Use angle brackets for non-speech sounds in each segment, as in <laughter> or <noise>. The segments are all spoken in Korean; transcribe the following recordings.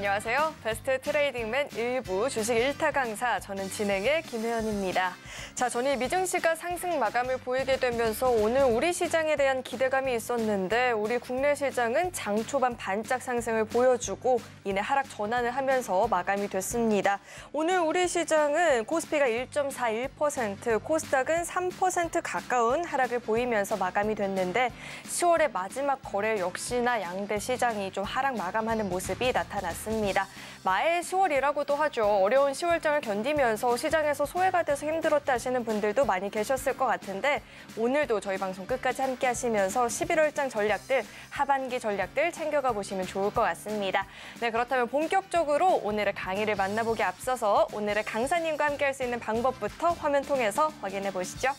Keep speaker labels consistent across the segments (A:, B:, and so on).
A: 안녕하세요. 베스트 트레이딩맨 일부 주식 1타 강사 저는 진행의 김혜연입니다. 자, 전일 미증시가 상승 마감을 보이게 되면서 오늘 우리 시장에 대한 기대감이 있었는데 우리 국내 시장은 장 초반 반짝 상승을 보여주고 이내 하락 전환을 하면서 마감이 됐습니다. 오늘 우리 시장은 코스피가 1.41%, 코스닥은 3% 가까운 하락을 보이면서 마감이 됐는데 10월의 마지막 거래 역시나 양대 시장이 좀 하락 마감하는 모습이 나타났습니다. 맞습니다. 마의 10월이라고도 하죠. 어려운 10월장을 견디면서 시장에서 소외가 돼서 힘들었다 하시는 분들도 많이 계셨을 것 같은데 오늘도 저희 방송 끝까지 함께 하시면서 11월장 전략들, 하반기 전략들 챙겨가 보시면 좋을 것 같습니다. 네, 그렇다면 본격적으로 오늘의 강의를 만나보기 앞서서 오늘의 강사님과 함께 할 수 있는 방법부터 화면 통해서 확인해 보시죠.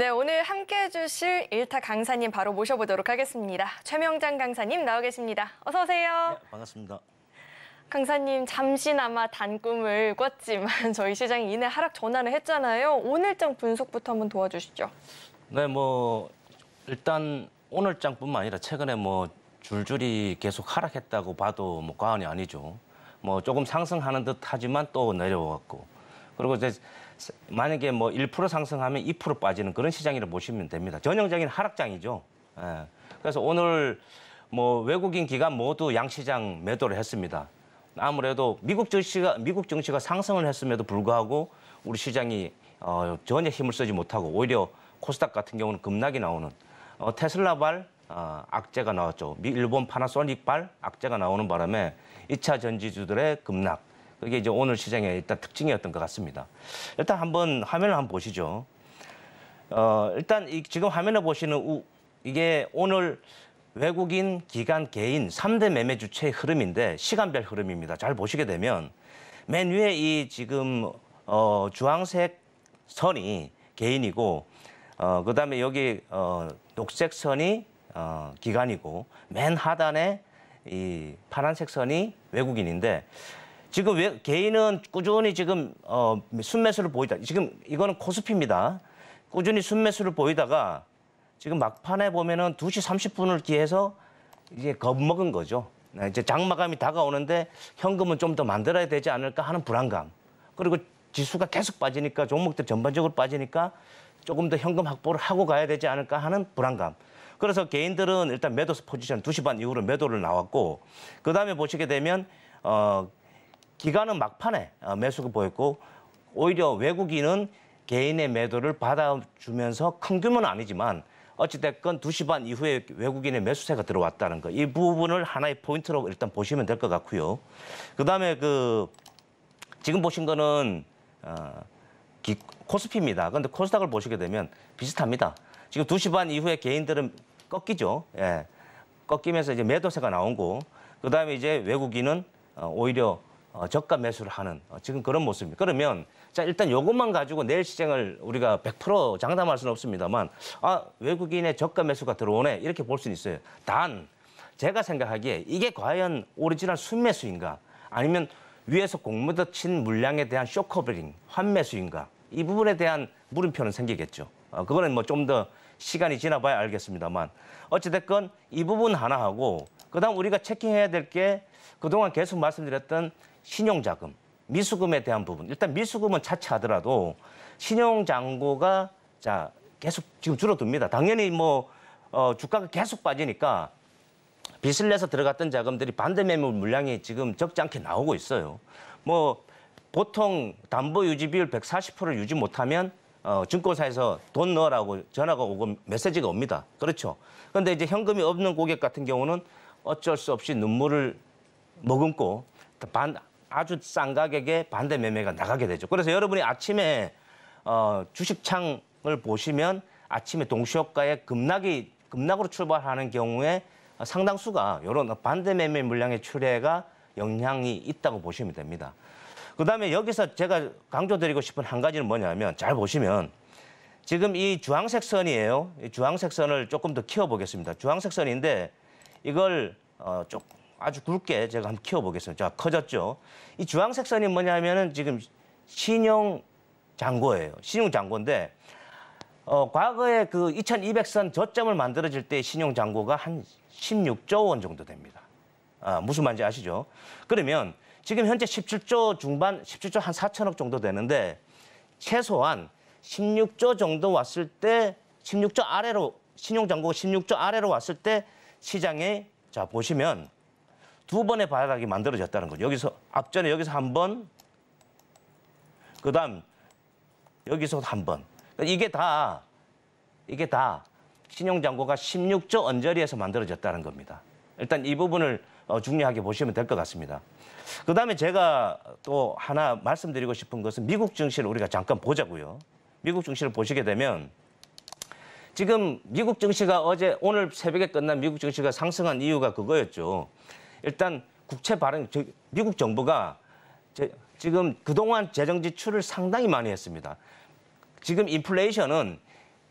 A: 네, 오늘 함께해 주실 일타 강사님 바로 모셔보도록 하겠습니다. 최명장 강사님 나오 계십니다. 어서 오세요. 네, 반갑습니다. 강사님 잠시나마 단꿈을 꿨지만 <laughs> 저희 시장이 이내 하락 전환을 했잖아요. 오늘장 분석부터 한번 도와주시죠.
B: 네, 뭐 일단 오늘장뿐만 아니라 최근에 뭐 줄줄이 계속 하락했다고 봐도 뭐 과언이 아니죠. 뭐 조금 상승하는 듯 하지만 또 내려왔고 그리고 이제 만약에 뭐 1% 상승하면 2% 빠지는 그런 시장이라 보시면 됩니다. 전형적인 하락장이죠. 예. 그래서 오늘 뭐 외국인 기관 모두 양시장 매도를 했습니다. 아무래도 미국 증시가 미국 증시가 상승을 했음에도 불구하고 우리 시장이 어, 전혀 힘을 쓰지 못하고 오히려 코스닥 같은 경우는 급락이 나오는 어, 테슬라발 어, 악재가 나왔죠. 미, 일본 파나소닉발 악재가 나오는 바람에 2차 전지주들의 급락 그게 이제 오늘 시장의 일단 특징이었던 것 같습니다. 일단 한번 화면을 한번 보시죠. 어, 일단 이, 지금 화면을 보시는 우, 이게 오늘 외국인, 기관, 개인 삼대 매매 주체의 흐름인데 시간별 흐름입니다. 잘 보시게 되면 맨 위에 이 지금 어, 주황색 선이 개인이고 어, 그다음에 여기 어, 녹색 선이 어, 기관이고 맨 하단에 이 파란색 선이 외국인인데 지금 왜 개인은 꾸준히 지금 어, 순매수를 보이다. 지금 이거는 코스피입니다. 꾸준히 순매수를 보이다가 지금 막판에 보면은 2시 30분을 기해서 이제 겁먹은 거죠. 네, 이제 장마감이 다가오는데 현금은 좀 더 만들어야 되지 않을까 하는 불안감. 그리고 지수가 계속 빠지니까 종목들 전반적으로 빠지니까 조금 더 현금 확보를 하고 가야 되지 않을까 하는 불안감. 그래서 개인들은 일단 매도 포지션 2시 반 이후로 매도를 나왔고 그다음에 보시게 되면 어 기간은 막판에 어, 매수가 보였고 오히려 외국인은 개인의 매도를 받아주면서 큰 규모는 아니지만 어찌됐건 2시 반 이후에 외국인의 매수세가 들어왔다는 거. 이 부분을 하나의 포인트로 일단 보시면 될 것 같고요. 그다음에 그 지금 보신 거는 어, 기, 코스피입니다. 그런데 코스닥을 보시게 되면 비슷합니다. 지금 2시 반 이후에 개인들은 꺾이죠. 예. 꺾이면서 이제 매도세가 나온 거. 그다음에 이제 외국인은 어, 오히려 어, 저가 매수를 하는 어, 지금 그런 모습입니다. 그러면 자 일단 요것만 가지고 내일 시장을 우리가 100% 장담할 수는 없습니다만 아 외국인의 저가 매수가 들어오네 이렇게 볼 수는 있어요. 단 제가 생각하기에 이게 과연 오리지널 순매수인가 아니면 위에서 공무더친 물량에 대한 쇼커버링 환매수인가 이 부분에 대한 물음표는 생기겠죠. 어, 그거는 뭐 좀 더 시간이 지나봐야 알겠습니다만 어찌됐건 이 부분 하나하고 그다음 우리가 체킹해야 될 게 그동안 계속 말씀드렸던 신용자금, 미수금에 대한 부분. 일단 미수금은 차치하더라도 신용잔고가 자 계속 지금 줄어듭니다. 당연히 뭐 어, 주가가 계속 빠지니까 빚을 내서 들어갔던 자금들이 반대 매물 물량이 지금 적지 않게 나오고 있어요. 뭐 보통 담보 유지 비율 140%를 유지 못하면 어, 증권사에서 돈 넣으라고 전화가 오고 메시지가 옵니다. 그렇죠. 그런데 이제 현금이 없는 고객 같은 경우는 어쩔 수 없이 눈물을 머금고 반 아주 싼 가격에 반대 매매가 나가게 되죠. 그래서 여러분이 아침에 어, 주식창을 보시면 아침에 동시효과의 급락이 급락으로 출발하는 경우에 상당수가 이런 반대 매매 물량의 출회가 영향이 있다고 보시면 됩니다. 그다음에 여기서 제가 강조드리고 싶은 한 가지는 뭐냐면 잘 보시면 지금 이 주황색 선이에요. 이 주황색 선을 조금 더 키워보겠습니다. 주황색 선인데 이걸 어, 조금 아주 굵게 제가 한번 키워보겠습니다. 자, 커졌죠. 이 주황색 선이 뭐냐면은 지금 신용 장고예요. 신용 장고인데 어, 과거에 그 2200선 저점을 만들어질 때 신용 장고가한 16조 원 정도 됩니다. 아, 무슨 말인지 아시죠? 그러면 지금 현재 17조 중반, 17조 한 4천억 정도 되는데 최소한 16조 정도 왔을 때 16조 아래로 신용 장고가 16조 아래로 왔을 때 시장에 자 보시면 두 번의 발각이 만들어졌다는 거죠. 여기서 앞전에 여기서 한 번, 그다음 여기서 한 번. 그러니까 이게 다 이게 다 신용장고가 16조 언저리에서 만들어졌다는 겁니다. 일단 이 부분을 어, 중요하게 보시면 될 것 같습니다. 그 다음에 제가 또 하나 말씀드리고 싶은 것은 미국 증시를 우리가 잠깐 보자고요. 미국 증시를 보시게 되면 지금 미국 증시가 어제 오늘 새벽에 끝난 미국 증시가 상승한 이유가 그거였죠. 일단 국채 발행, 즉 미국 정부가 제, 지금 그동안 재정 지출을 상당히 많이 했습니다. 지금 인플레이션은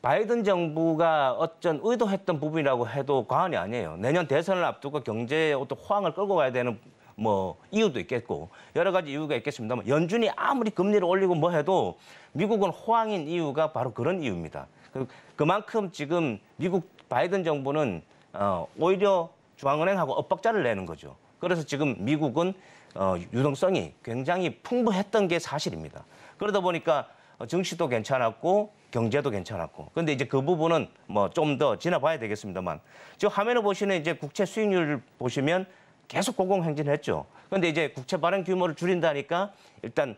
B: 바이든 정부가 어쩐 의도했던 부분이라고 해도 과언이 아니에요. 내년 대선을 앞두고 경제에 어떤 호황을 끌고 가야 되는 뭐 이유도 있겠고 여러 가지 이유가 있겠습니다만 연준이 아무리 금리를 올리고 뭐 해도 미국은 호황인 이유가 바로 그런 이유입니다. 그, 그만큼 지금 미국 바이든 정부는 어, 오히려 중앙은행하고 엇박자를 내는 거죠. 그래서 지금 미국은 어, 유동성이 굉장히 풍부했던 게 사실입니다. 그러다 보니까 어, 증시도 괜찮았고 경제도 괜찮았고 근데 이제 그 부분은 뭐 좀 더 지나봐야 되겠습니다만 지금 화면을 보시는 이제 국채 수익률 보시면 계속 고공행진했죠. 근데 이제 국채 발행 규모를 줄인다니까 일단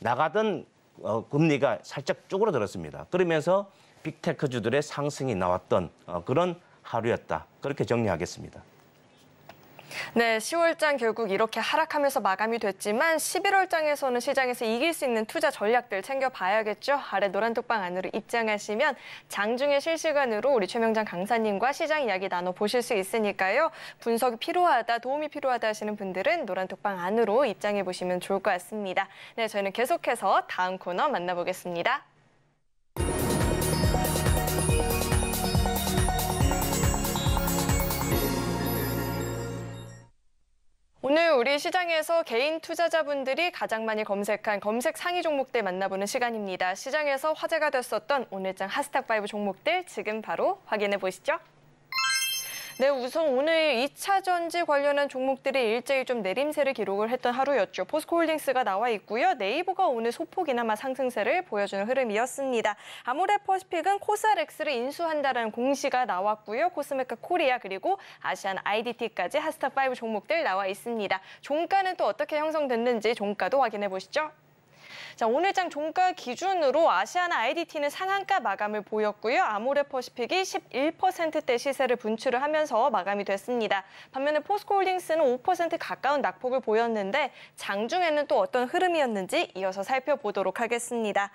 B: 나가던 어, 금리가 살짝 쪼그러들었습니다 그러면서 빅테크주들의 상승이 나왔던 어, 그런 하루였다. 그렇게 정리하겠습니다.
A: 네, 10월장 결국 이렇게 하락하면서 마감이 됐지만 11월장에서는 시장에서 이길 수 있는 투자 전략들 챙겨봐야겠죠. 아래 노란 독방 안으로 입장하시면 장중에 실시간으로 우리 최명장 강사님과 시장 이야기 나눠보실 수 있으니까요. 분석이 필요하다, 도움이 필요하다 하시는 분들은 노란 독방 안으로 입장해보시면 좋을 것 같습니다. 네, 저희는 계속해서 다음 코너 만나보겠습니다. 오늘 우리 시장에서 개인 투자자분들이 가장 많이 검색한 검색 상위 종목들 만나보는 시간입니다. 시장에서 화제가 됐었던 오늘장 하스타5 종목들 지금 바로 확인해 보시죠. 네, 우선 오늘 2차 전지 관련한 종목들이 일제히 좀 내림세를 기록을 했던 하루였죠. 포스코홀딩스가 나와 있고요. 네이버가 오늘 소폭이나마 상승세를 보여주는 흐름이었습니다. 아모레퍼시픽은 코사렉스를 인수한다는 공시가 나왔고요. 코스메카 코리아 그리고 아시안 IDT까지 하스타5 종목들 나와 있습니다. 종가는 또 어떻게 형성됐는지 종가도 확인해 보시죠. 자, 오늘장 종가 기준으로 아시아나 IDT는 상한가 마감을 보였고요. 아모레퍼시픽이 11%대 시세를 분출을 하면서 마감이 됐습니다. 반면에 포스코홀딩스는 5% 가까운 낙폭을 보였는데 장중에는 또 어떤 흐름이었는지 이어서 살펴보도록 하겠습니다.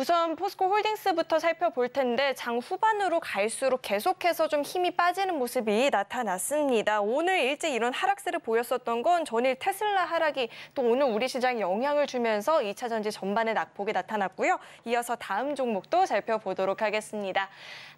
A: 우선 포스코 홀딩스부터 살펴볼 텐데 장 후반으로 갈수록 계속해서 좀 힘이 빠지는 모습이 나타났습니다. 오늘 일찍 이런 하락세를 보였었던 건 전일 테슬라 하락이 또 오늘 우리 시장에 영향을 주면서 2차 전지 전반의 낙폭이 나타났고요. 이어서 다음 종목도 살펴보도록 하겠습니다.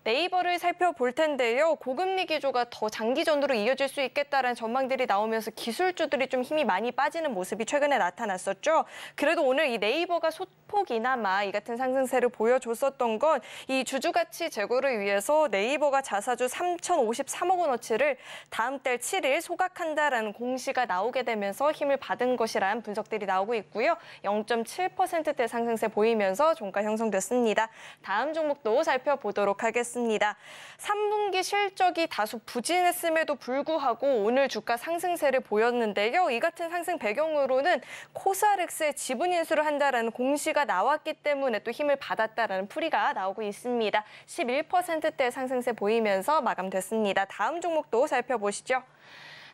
A: 네이버를 살펴볼 텐데요. 고금리 기조가 더 장기전으로 이어질 수있겠다는 전망들이 나오면서 기술주들이 좀 힘이 많이 빠지는 모습이 최근에 나타났었죠. 그래도 오늘 이 네이버가 소폭이나마 이 같은 상 상승세를 보여줬었던 건 이 주주가치 제고를 위해서 네이버가 자사주 3,053억 원어치를 다음 달 7일 소각한다라는 공시가 나오게 되면서 힘을 받은 것이라는 분석들이 나오고 있고요. 0.7%대 상승세 보이면서 종가 형성됐습니다. 다음 종목도 살펴보도록 하겠습니다. 3분기 실적이 다소 부진했음에도 불구하고 오늘 주가 상승세를 보였는데요. 이 같은 상승 배경으로는 코사렉스의 지분 인수를 한다라는 공시가 나왔기 때문에 또또 힘을 받았다라는 풀이가 나오고 있습니다. 11%대 상승세 보이면서 마감됐습니다. 다음 종목도 살펴보시죠.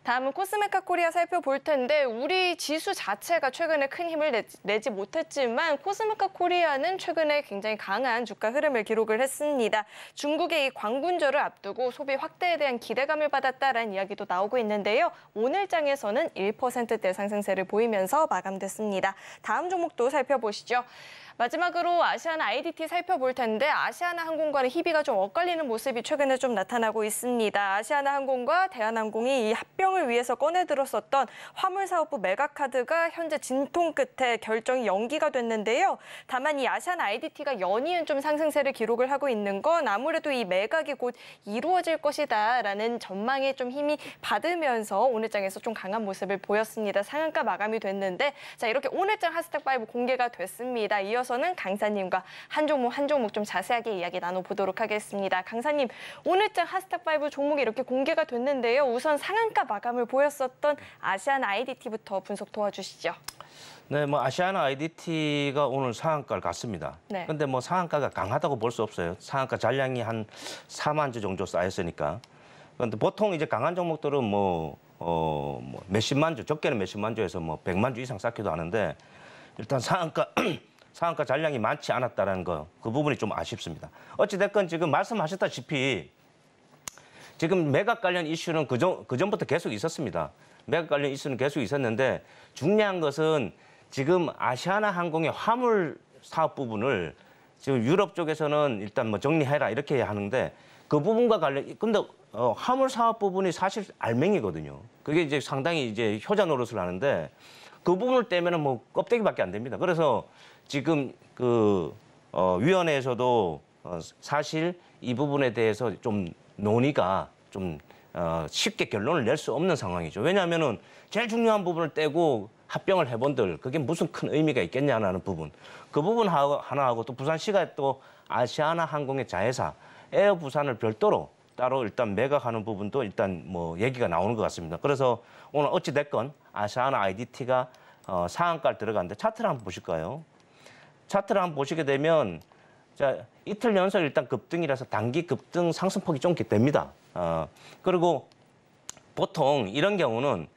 A: 다음은 코스메카 코리아 살펴볼 텐데 우리 지수 자체가 최근에 큰 힘을 내지, 내지, 못했지만 코스메카 코리아는 최근에 굉장히 강한 주가 흐름을 기록을 했습니다. 중국의 이 광군절을 앞두고 소비 확대에 대한 기대감을 받았다라는 이야기도 나오고 있는데요. 오늘 장에서는 1%대 상승세를 보이면서 마감됐습니다. 다음 종목도 살펴보시죠. 마지막으로 아시아나 IDT 살펴볼 텐데 아시아나 항공과는 희비가 좀 엇갈리는 모습이 최근에 좀 나타나고 있습니다. 아시아나 항공과 대한항공이 이 합병을 위해서 꺼내들었었던 화물사업부 메가카드가 현재 진통 끝에 결정이 연기가 됐는데요. 다만 이 아시아나 IDT가 연이은 좀 상승세를 기록을 하고 있는 건 아무래도 이 매각이 곧 이루어질 것이다라는 전망에 좀 힘이 받으면서 오늘장에서 좀 강한 모습을 보였습니다. 상한가 마감이 됐는데 자 이렇게 오늘장 하스텍5 공개가 됐습니다. 이어 서 이어서는 강사님과 한 종목 한 종목 좀 자세하게 이야기 나눠보도록 하겠습니다. 강사님, 오늘장 하스타5 종목이 이렇게 공개가 됐는데요. 우선 상한가 마감을 보였었던 아시안 IDT부터 분석 도와주시죠.
B: 네, 뭐 아시아나 IDT가 오늘 상한가를 갔습니다. 네. 근데 뭐 상한가가 강하다고 볼 수 없어요. 상한가 잔량이 한 4만 주 정도 쌓였으니까. 그런데 보통 이제 강한 종목들은 뭐, 어, 뭐 몇십만 주, 적게는 몇십만 주에서 뭐 100만 주 이상 쌓기도 하는데 일단 상한가 <clears throat> 상한가 잔량이 많지 않았다는 거, 그 부분이 좀 아쉽습니다. 어찌됐건 지금 말씀하셨다시피 지금 매각 관련 이슈는 그전, 그전부터 계속 있었습니다. 매각 관련 이슈는 계속 있었는데 중요한 것은 지금 아시아나 항공의 화물 사업 부분을 지금 유럽 쪽에서는 일단 뭐 정리해라 이렇게 하는데 그 부분과 관련, 근데 어, 화물 사업 부분이 사실 알맹이거든요. 그게 이제 상당히 이제 효자 노릇을 하는데 그 부분을 떼면은 뭐 껍데기밖에 안 됩니다. 그래서 지금 그 어, 위원회에서도 어, 사실 이 부분에 대해서 좀 논의가 좀 어, 쉽게 결론을 낼 수 없는 상황이죠. 왜냐하면은 제일 중요한 부분을 떼고 합병을 해본들 그게 무슨 큰 의미가 있겠냐는 부분 그 부분 하나하고 또 부산시가 또 아시아나 항공의 자회사 에어 부산을 별도로 따로 일단 매각하는 부분도 일단 뭐 얘기가 나오는 것 같습니다. 그래서 오늘 어찌 됐건 아시아나 IDT가 어, 상한가를 들어갔는데 차트를 한번 보실까요? 차트를 한번 보시게 되면 자, 이틀 연속 일단 급등이라서 단기 급등 상승폭이 좀 됩니다. 어, 그리고 보통 이런 경우는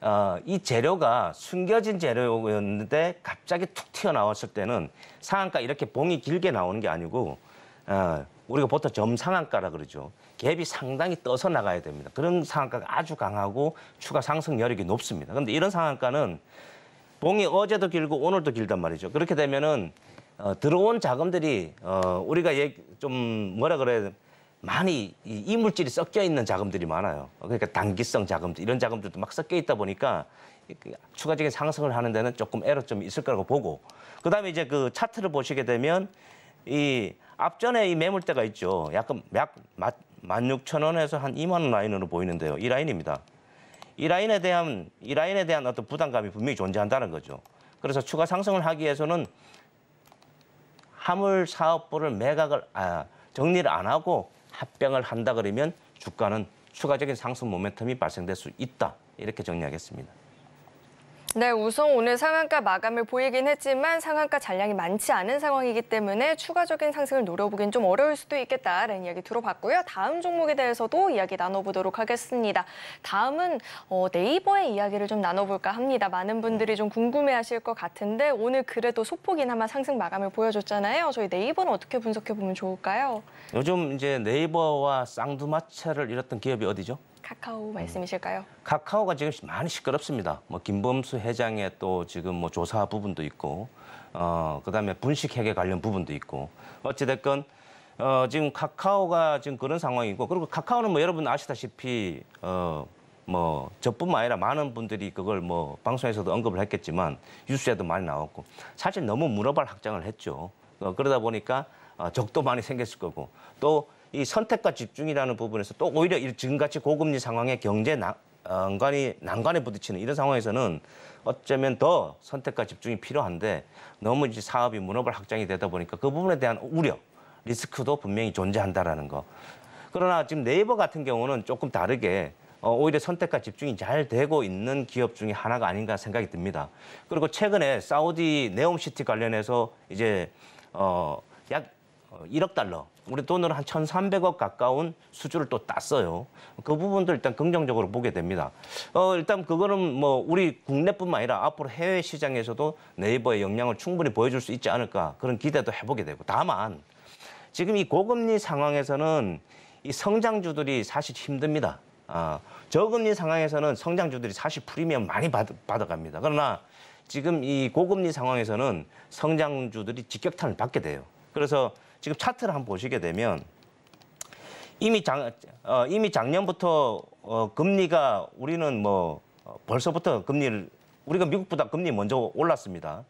B: 어, 이 재료가 숨겨진 재료였는데 갑자기 툭 튀어나왔을 때는 상한가 이렇게 봉이 길게 나오는 게 아니고 어, 우리가 보통 점상한가라 그러죠. 갭이 상당히 떠서 나가야 됩니다. 그런 상한가가 아주 강하고 추가 상승 여력이 높습니다. 그런데 이런 상한가는 봉이 어제도 길고 오늘도 길단 말이죠. 그렇게 되면은 어, 들어온 자금들이 어, 우리가 예, 좀 뭐라 그래 많이 이 이물질이 섞여 있는 자금들이 많아요. 그러니까 단기성 자금들 이런 자금들도 막 섞여 있다 보니까 그, 추가적인 상승을 하는 데는 조금 애로점이 있을 거라고 보고 그다음에 이제 그 차트를 보시게 되면 이 앞전에 이 매물대가 있죠. 약간 약 16,000원에서 한 2만 원 라인으로 보이는데요. 이 라인입니다. 이 라인에 대한 이 라인에 대한 어떤 부담감이 분명히 존재한다는 거죠. 그래서 추가 상승을 하기 위해서는 화물 사업부를 매각을 아, 정리를 안 하고 합병을 한다 그러면 주가는 추가적인 상승 모멘텀이 발생될 수 있다. 이렇게 정리하겠습니다.
A: 네, 우선 오늘 상한가 마감을 보이긴 했지만 상한가 잔량이 많지 않은 상황이기 때문에 추가적인 상승을 노려보긴 좀 어려울 수도 있겠다라는 이야기 들어봤고요. 다음 종목에 대해서도 이야기 나눠보도록 하겠습니다. 다음은 어, 네이버의 이야기를 좀 나눠볼까 합니다. 많은 분들이 좀 궁금해하실 것 같은데 오늘 그래도 소폭이나마 상승 마감을 보여줬잖아요. 저희 네이버는 어떻게 분석해보면 좋을까요?
B: 요즘 이제 네이버와 쌍두마차를 잃었던 기업이 어디죠?
A: 카카오 말씀이실까요?
B: 카카오가 지금 많이 시끄럽습니다. 뭐 김범수 회장의 또 지금 뭐 조사 부분도 있고, 어 그다음에 분식회계 관련 부분도 있고, 어찌 됐건 어 지금 카카오가 지금 그런 상황이고, 그리고 카카오는 뭐 여러분 아시다시피 어. 뭐 저뿐만 아니라 많은 분들이 그걸 뭐 방송에서도 언급을 했겠지만 뉴스에도 많이 나왔고 사실 너무 물어발 확장을 했죠. 어, 그러다 보니까 어, 적도 많이 생겼을 거고 또이 선택과 집중이라는 부분에서 또 오히려 지금같이 고금리 상황에 경제 어, 난관이 난관에 부딪히는 이런 상황에서는 어쩌면 더 선택과 집중이 필요한데 너무 이제 사업이 문업을 확장이 되다 보니까 그 부분에 대한 우려, 리스크도 분명히 존재한다라는 거. 그러나 지금 네이버 같은 경우는 조금 다르게 어, 오히려 선택과 집중이 잘 되고 있는 기업 중에 하나가 아닌가 생각이 듭니다. 그리고 최근에 사우디 네옴시티 관련해서 이제 어약 1억 어, 달러 우리 돈으로 한 1,300억 가까운 수주를 또 땄어요. 그 부분도 일단 긍정적으로 보게 됩니다. 어, 일단 그거는 뭐 우리 국내뿐만 아니라 앞으로 해외 시장에서도 네이버의 역량을 충분히 보여줄 수 있지 않을까 그런 기대도 해보게 되고 다만 지금 이 고금리 상황에서는 이 성장주들이 사실 힘듭니다. 아, 저금리 상황에서는 성장주들이 사실 프리미엄 많이 받, 받아갑니다. 그러나 지금 이 고금리 상황에서는 성장주들이 직격탄을 받게 돼요. 그래서 지금 차트를 한번 보시게 되면 이미 작 어, 이미 작년부터 어, 금리가 우리는 뭐 어, 벌써부터 금리를 우리가 미국보다 금리 먼저 올랐습니다.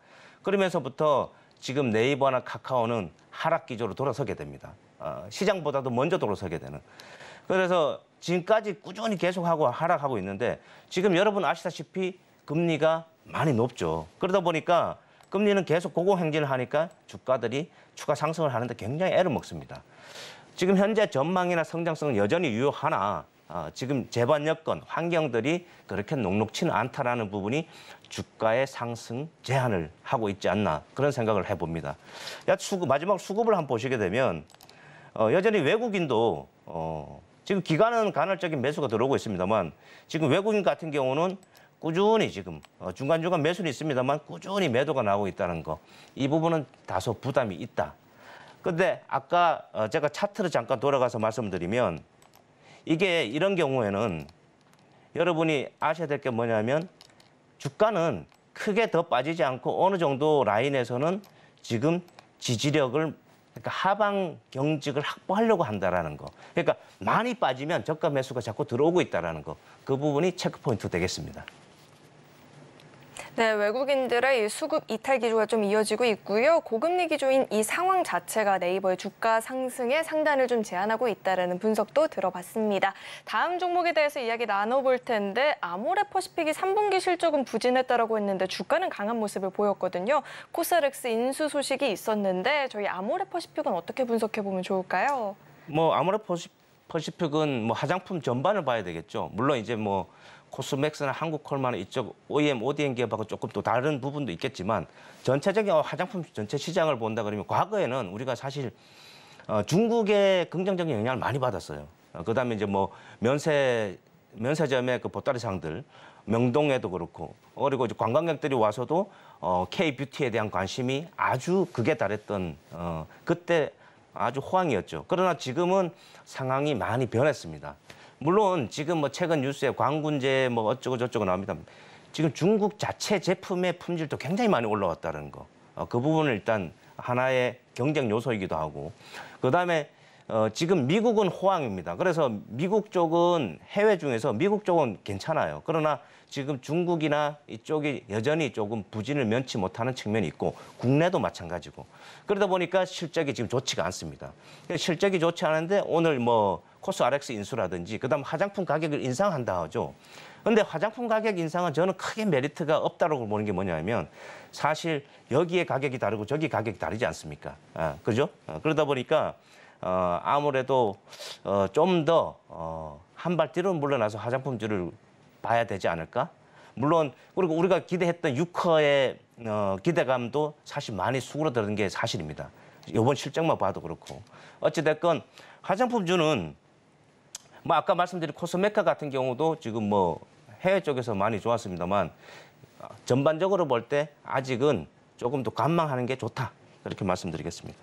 B: 그러면서부터 지금 네이버나 카카오는 하락 기조로 돌아서게 됩니다. 어, 시장보다도 먼저 돌아서게 되는. 그래서 지금까지 꾸준히 계속하고 하락하고 있는데 지금 여러분 아시다시피 금리가 많이 높죠. 그러다 보니까 금리는 계속 고공행진을 하니까 주가들이 추가 상승을 하는데 굉장히 애를 먹습니다. 지금 현재 전망이나 성장성은 여전히 유효하나 어, 지금 재반 여건, 환경들이 그렇게 녹록치는 않다라는 부분이 주가의 상승 제한을 하고 있지 않나 그런 생각을 해봅니다. 야, 수급, 마지막 수급을 한번 보시게 되면 어, 여전히 외국인도 어, 지금 기간은 간헐적인 매수가 들어오고 있습니다만 지금 외국인 같은 경우는 꾸준히 지금 어, 중간중간 매수는 있습니다만 꾸준히 매도가 나오고 있다는 거. 이 부분은 다소 부담이 있다. 근데 아까 어, 제가 차트를 잠깐 돌아가서 말씀드리면 이게 이런 경우에는 여러분이 아셔야 될 게 뭐냐면 주가는 크게 더 빠지지 않고 어느 정도 라인에서는 지금 지지력을 그러니까 하방 경직을 확보하려고 한다라는 거. 그러니까 많이 빠지면 저가 매수가 자꾸 들어오고 있다라는 거. 그 부분이 체크포인트 되겠습니다.
A: 네, 외국인들의 수급 이탈 기조가 좀 이어지고 있고요. 고금리 기조인 이 상황 자체가 네이버의 주가 상승에 상단을 좀 제한하고 있다는 분석도 들어봤습니다. 다음 종목에 대해서 이야기 나눠볼 텐데 아모레퍼시픽이 3분기 실적은 부진했다라고 했는데 주가는 강한 모습을 보였거든요. 코스렉스 인수 소식이 있었는데 저희 아모레퍼시픽은 어떻게 분석해보면 좋을까요?
B: 뭐 아모레퍼시픽 퍼시픽은 뭐 화장품 전반을 봐야 되겠죠. 물론 이제 뭐 코스맥스나 한국콜마나 이쪽 OEM, ODM 기업하고 조금 또 다른 부분도 있겠지만 전체적인 어, 화장품 전체 시장을 본다 그러면 과거에는 우리가 사실 어, 중국의 긍정적인 영향을 많이 받았어요. 어, 그다음에 이제 뭐 면세 면세점의 그 보따리 상들 명동에도 그렇고 그리고 이제 관광객들이 와서도 어, K 뷰티에 대한 관심이 아주 극에 달했던 어, 그때 아주 호황이었죠. 그러나 지금은 상황이 많이 변했습니다. 물론 지금 뭐 최근 뉴스에 광군제 뭐 어쩌고 저쩌고 나옵니다. 지금 중국 자체 제품의 품질도 굉장히 많이 올라왔다는 거. 어, 그부분을 일단 하나의 경쟁 요소이기도 하고. 그다음에 어, 지금 미국은 호황입니다. 그래서 미국 쪽은 해외 중에서 미국 쪽은 괜찮아요. 그러나 지금 중국이나 이쪽이 여전히 조금 부진을 면치 못하는 측면이 있고 국내도 마찬가지고 그러다 보니까 실적이 지금 좋지가 않습니다. 실적이 좋지 않은데 오늘 뭐 코스RX 인수라든지 그다음 화장품 가격을 인상한다 하죠. 근데 화장품 가격 인상은 저는 크게 메리트가 없다고 보는 게 뭐냐면 사실 여기에 가격이 다르고 저기 가격이 다르지 않습니까? 아, 그죠? 아, 그러다 보니까 어, 아무래도 어, 좀더 한발 어, 뒤로 물러나서 화장품주를 봐야 되지 않을까? 물론 그리고 우리가 기대했던 유커의 어, 기대감도 사실 많이 수그러드는 게 사실입니다. 이번 실적만 봐도 그렇고 어찌됐건 화장품주는 뭐 아까 말씀드린 코스메카 같은 경우도 지금 뭐 해외 쪽에서 많이 좋았습니다만 전반적으로 볼 때 아직은 조금 더 관망하는 게 좋다. 그렇게 말씀드리겠습니다.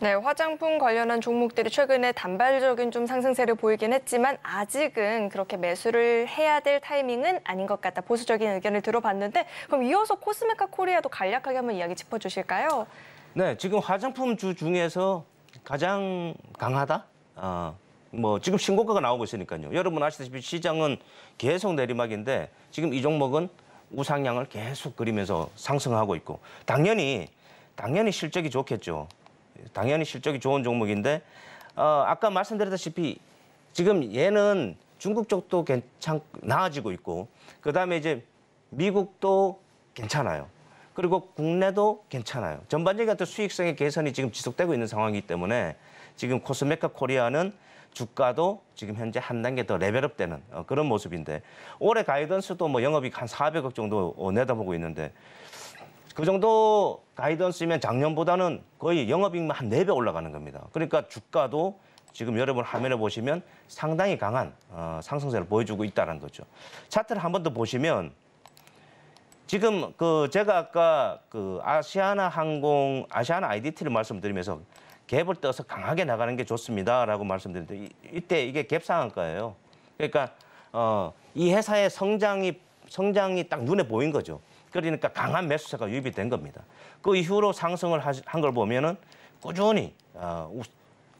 A: 네, 화장품 관련한 종목들이 최근에 단발적인 좀 상승세를 보이긴 했지만 아직은 그렇게 매수를 해야 될 타이밍은 아닌 것 같다. 보수적인 의견을 들어봤는데 그럼 이어서 코스메카 코리아도 간략하게 한번 이야기 짚어주실까요?
B: 네, 지금 화장품 주 중에서 가장 강하다? 어, 뭐 지금 신고가가 나오고 있으니까요. 여러분 아시다시피 시장은 계속 내리막인데 지금 이 종목은 우상향을 계속 그리면서 상승하고 있고 당연히 당연히 실적이 좋겠죠. 당연히 실적이 좋은 종목인데 어, 아까 말씀드렸다시피 지금 얘는 중국 쪽도 괜찮 나아지고 있고 그다음에 이제 미국도 괜찮아요. 그리고 국내도 괜찮아요. 전반적인 어떤 수익성의 개선이 지금 지속되고 있는 상황이기 때문에 지금 코스메카 코리아는 주가도 지금 현재 한 단계 더 레벨업되는 어, 그런 모습인데 올해 가이던스도 뭐영업이한 400억 정도 내다보고 있는데 그 정도 가이던스면 작년보다는 거의 영업이익만 한 4배 올라가는 겁니다. 그러니까 주가도 지금 여러분 화면에 보시면 상당히 강한 어, 상승세를 보여주고 있다는 거죠. 차트를 한 번 더 보시면 지금 그 제가 아까 그 아시아나 항공 아시아나 IDT를 말씀드리면서 갭을 떠서 강하게 나가는 게 좋습니다라고 말씀드렸는데 이때 이게 갭 상한가예요. 그러니까 어, 이 회사의 성장이 성장이 딱 눈에 보인 거죠. 그러니까 강한 매수세가 유입이 된 겁니다. 그 이후로 상승을 한 걸 보면은 꾸준히 어,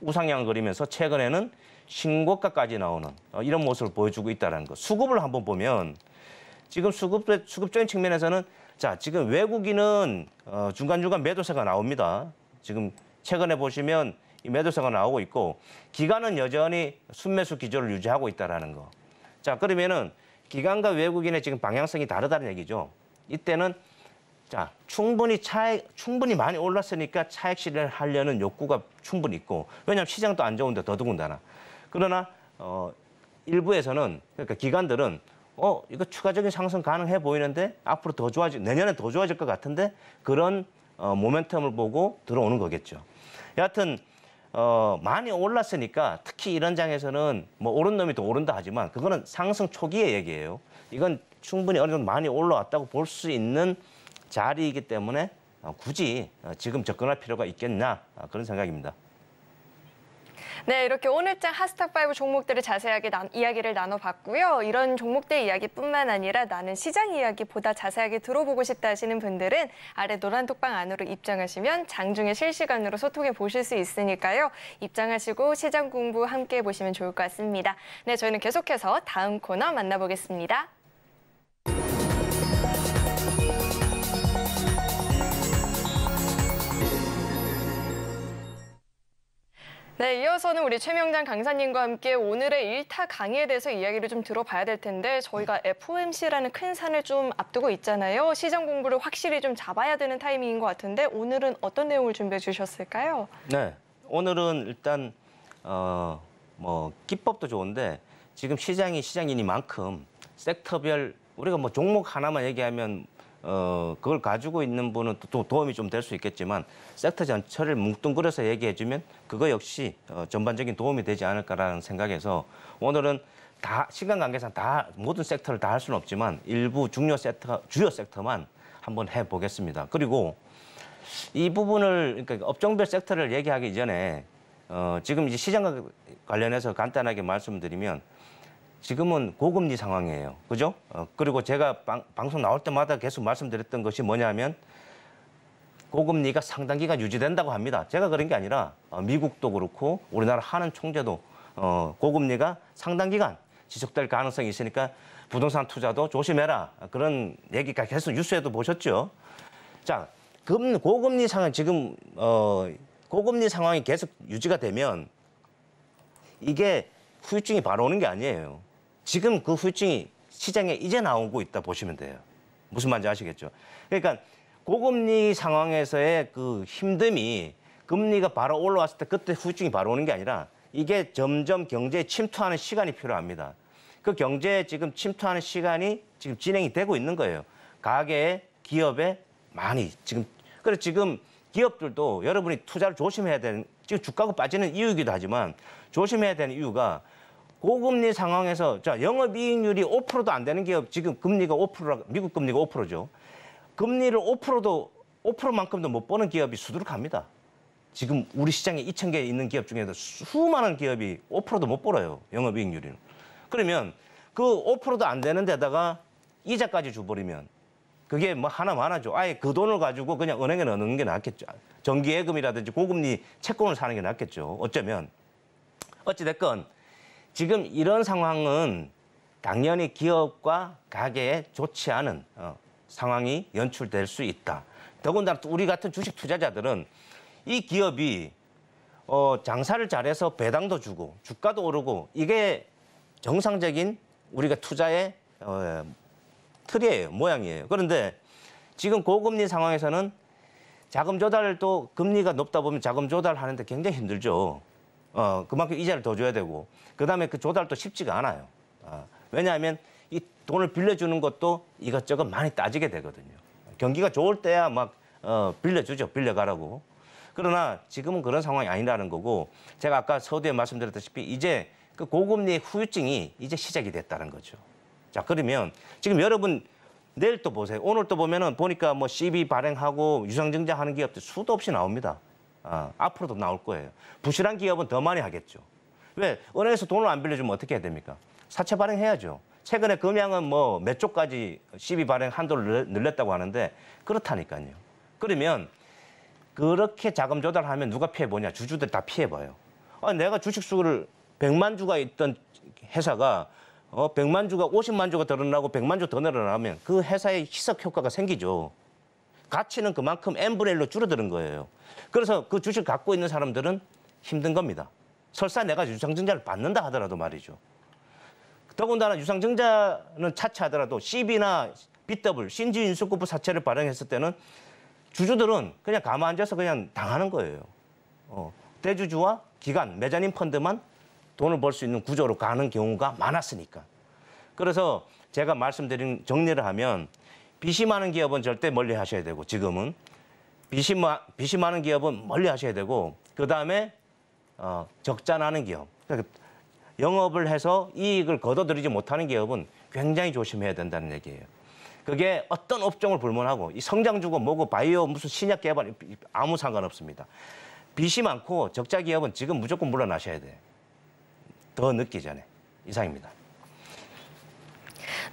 B: 우상향 그리면서 최근에는 신고가까지 나오는 어, 이런 모습을 보여주고 있다는 거. 수급을 한번 보면 지금 수급 수급적인 측면에서는 자 지금 외국인은 어, 중간중간 매도세가 나옵니다. 지금 최근에 보시면 이 매도세가 나오고 있고 기간은 여전히 순매수 기조를 유지하고 있다라는 거. 자 그러면은 기관과 외국인의 지금 방향성이 다르다는 얘기죠. 이때는 자 충분히 차액 충분히 많이 올랐으니까 차액 실현을 하려는 욕구가 충분히 있고 왜냐하면 시장도 안 좋은데 더더군다나 그러나 어 일부에서는 그러니까 기관들은 어 이거 추가적인 상승 가능해 보이는데 앞으로 더 좋아질 내년에 더 좋아질 것 같은데 그런 어, 모멘텀을 보고 들어오는 거겠죠. 여하튼 어, 많이 올랐으니까 특히 이런 장에서는 뭐 오른 놈이 더 오른다 하지만 그거는 상승 초기의 얘기예요. 이건 충분히 어느 정도 많이 올라왔다고 볼 수 있는 자리이기 때문에 어, 굳이 어, 지금 접근할 필요가 있겠나 어, 그런 생각입니다.
A: 네, 이렇게 오늘자하스탑5 종목들을 자세하게 나, 이야기를 나눠봤고요. 이런 종목들 이야기뿐만 아니라 나는 시장 이야기보다 자세하게 들어보고 싶다 하시는 분들은 아래 노란 톡방 안으로 입장하시면 장중에 실시간으로 소통해 보실 수 있으니까요. 입장하시고 시장 공부 함께 보시면 좋을 것 같습니다. 네, 저희는 계속해서 다음 코너 만나보겠습니다. 네, 이어서는 우리 최명장 강사님과 함께 오늘의 일타 강의에 대해서 이야기를 좀 들어봐야 될 텐데 저희가 FOMC라는 큰 산을 좀 앞두고 있잖아요. 시장 공부를 확실히 좀 잡아야 되는 타이밍인 것 같은데 오늘은 어떤 내용을 준비해 주셨을까요?
B: 네, 오늘은 일단 어, 뭐 기법도 좋은데 지금 시장이 시장이니만큼 섹터별 우리가 뭐 종목 하나만 얘기하면 어, 그걸 가지고 있는 분은 또 도움이 좀 될 수 있겠지만 섹터 전체를 뭉뚱그려서 얘기해주면 그거 역시 어, 전반적인 도움이 되지 않을까라는 생각에서 오늘은 다 시간 관계상 다 모든 섹터를 다 할 수는 없지만 일부 중요 섹터 주요 섹터만 한번 해보겠습니다. 그리고 이 부분을 그러니까 업종별 섹터를 얘기하기 전에 어, 지금 이제 시장과 관련해서 간단하게 말씀드리면 지금은 고금리 상황이에요. 그죠? 어, 그리고 제가 방, 방송 나올 때마다 계속 말씀드렸던 것이 뭐냐면 고금리가 상당 기간 유지된다고 합니다. 제가 그런 게 아니라 어, 미국도 그렇고 우리나라 하는 총재도 어, 고금리가 상당 기간 지속될 가능성이 있으니까 부동산 투자도 조심해라 그런 얘기가 계속 뉴스에도 보셨죠. 자, 금 고금리 상황 지금 어, 고금리 상황이 계속 유지가 되면 이게 후유증이 바로 오는 게 아니에요. 지금 그 후유증이 시장에 이제 나오고 있다 보시면 돼요. 무슨 말인지 아시겠죠? 그러니까 고금리 상황에서의 그 힘듦이 금리가 바로 올라왔을 때 그때 후유증이 바로 오는 게 아니라 이게 점점 경제에 침투하는 시간이 필요합니다. 그 경제에 지금 침투하는 시간이 지금 진행이 되고 있는 거예요. 가계에 기업에 많이 지금 그래서 지금 기업들도 여러분이 투자를 조심해야 되는 지금 주가가 빠지는 이유이기도 하지만 조심해야 되는 이유가 고금리 상황에서 자 영업이익률이 5%도 안 되는 기업 지금 금리가 5%라 미국 금리가 5%죠. 금리를 5%도 5%만큼도 못 버는 기업이 수두룩합니다. 지금 우리 시장에 2천 개 있는 기업 중에도 수많은 기업이 5%도 못 벌어요. 영업이익률이. 그러면 그 5%도 안 되는 데다가 이자까지 줘버리면 그게 뭐하나많아죠 아예 그 돈을 가지고 그냥 은행에 넣는 게 낫겠죠. 정기예금이라든지 고금리 채권을 사는 게 낫겠죠. 어쩌면 어찌됐건 지금 이런 상황은 당연히 기업과 가게에 좋지 않은 어, 상황이 연출될 수 있다. 더군다나 우리 같은 주식 투자자들은 이 기업이 어, 장사를 잘해서 배당도 주고 주가도 오르고 이게 정상적인 우리가 투자의 어, 틀이에요, 모양이에요. 그런데 지금 고금리 상황에서는 자금 조달도 금리가 높다 보면 자금 조달하는데 굉장히 힘들죠. 어, 그만큼 이자를 더 줘야 되고 그다음에 그 조달도 쉽지가 않아요. 어, 왜냐하면 이 돈을 빌려주는 것도 이것저것 많이 따지게 되거든요. 경기가 좋을 때야 막 어, 빌려주죠. 빌려가라고. 그러나 지금은 그런 상황이 아니라는 거고 제가 아까 서두에 말씀드렸다시피 이제 그 고금리의 후유증이 이제 시작이 됐다는 거죠. 자 그러면 지금 여러분 내일 또 보세요. 오늘 또 보면은 보니까 뭐 CB 발행하고 유상증자하는 기업들 수도 없이 나옵니다. 어, 앞으로도 나올 거예요. 부실한 기업은 더 많이 하겠죠. 왜? 은행에서 돈을 안 빌려주면 어떻게 해야 됩니까? 사채 발행해야죠. 최근에 금양은 뭐 몇 조까지 시비 발행 한도를 늘렸다고 하는데 그렇다니까요. 그러면 그렇게 자금 조달하면 누가 피해보냐? 주주들 다 피해봐요. 아, 내가 주식 수를 100만 주가 있던 회사가 어, 100만 주가 50만 주가 늘어나고 100만 주 더 늘어나면 그회사의 희석 효과가 생기죠. 가치는 그만큼 엠브렐로 줄어드는 거예요. 그래서 그 주식 갖고 있는 사람들은 힘든 겁니다. 설사 내가 유상증자를 받는다 하더라도 말이죠. 더군다나 유상증자는 차치하더라도 CB나 BW, 신지인수급부 사채를 발행했을 때는 주주들은 그냥 가만 앉아서 그냥 당하는 거예요. 어, 대주주와 기관, 매자닌 펀드만 돈을 벌 수 있는 구조로 가는 경우가 많았으니까. 그래서 제가 말씀드린 정리를 하면 비심하는 기업은 절대 멀리 하셔야 되고 지금은 비심 마, 빚이 많 기업은 멀리 하셔야 되고 그다음에 어, 적자 나는 기업 그러니까 영업을 해서 이익을 거둬들이지 못하는 기업은 굉장히 조심해야 된다는 얘기예요. 그게 어떤 업종을 불문하고 이 성장주고 뭐고 바이오 무슨 신약 개발 아무 상관없습니다. 빚이 많고 적자 기업은 지금 무조건 물러나셔야 돼요. 더 늦기 전에. 이상입니다.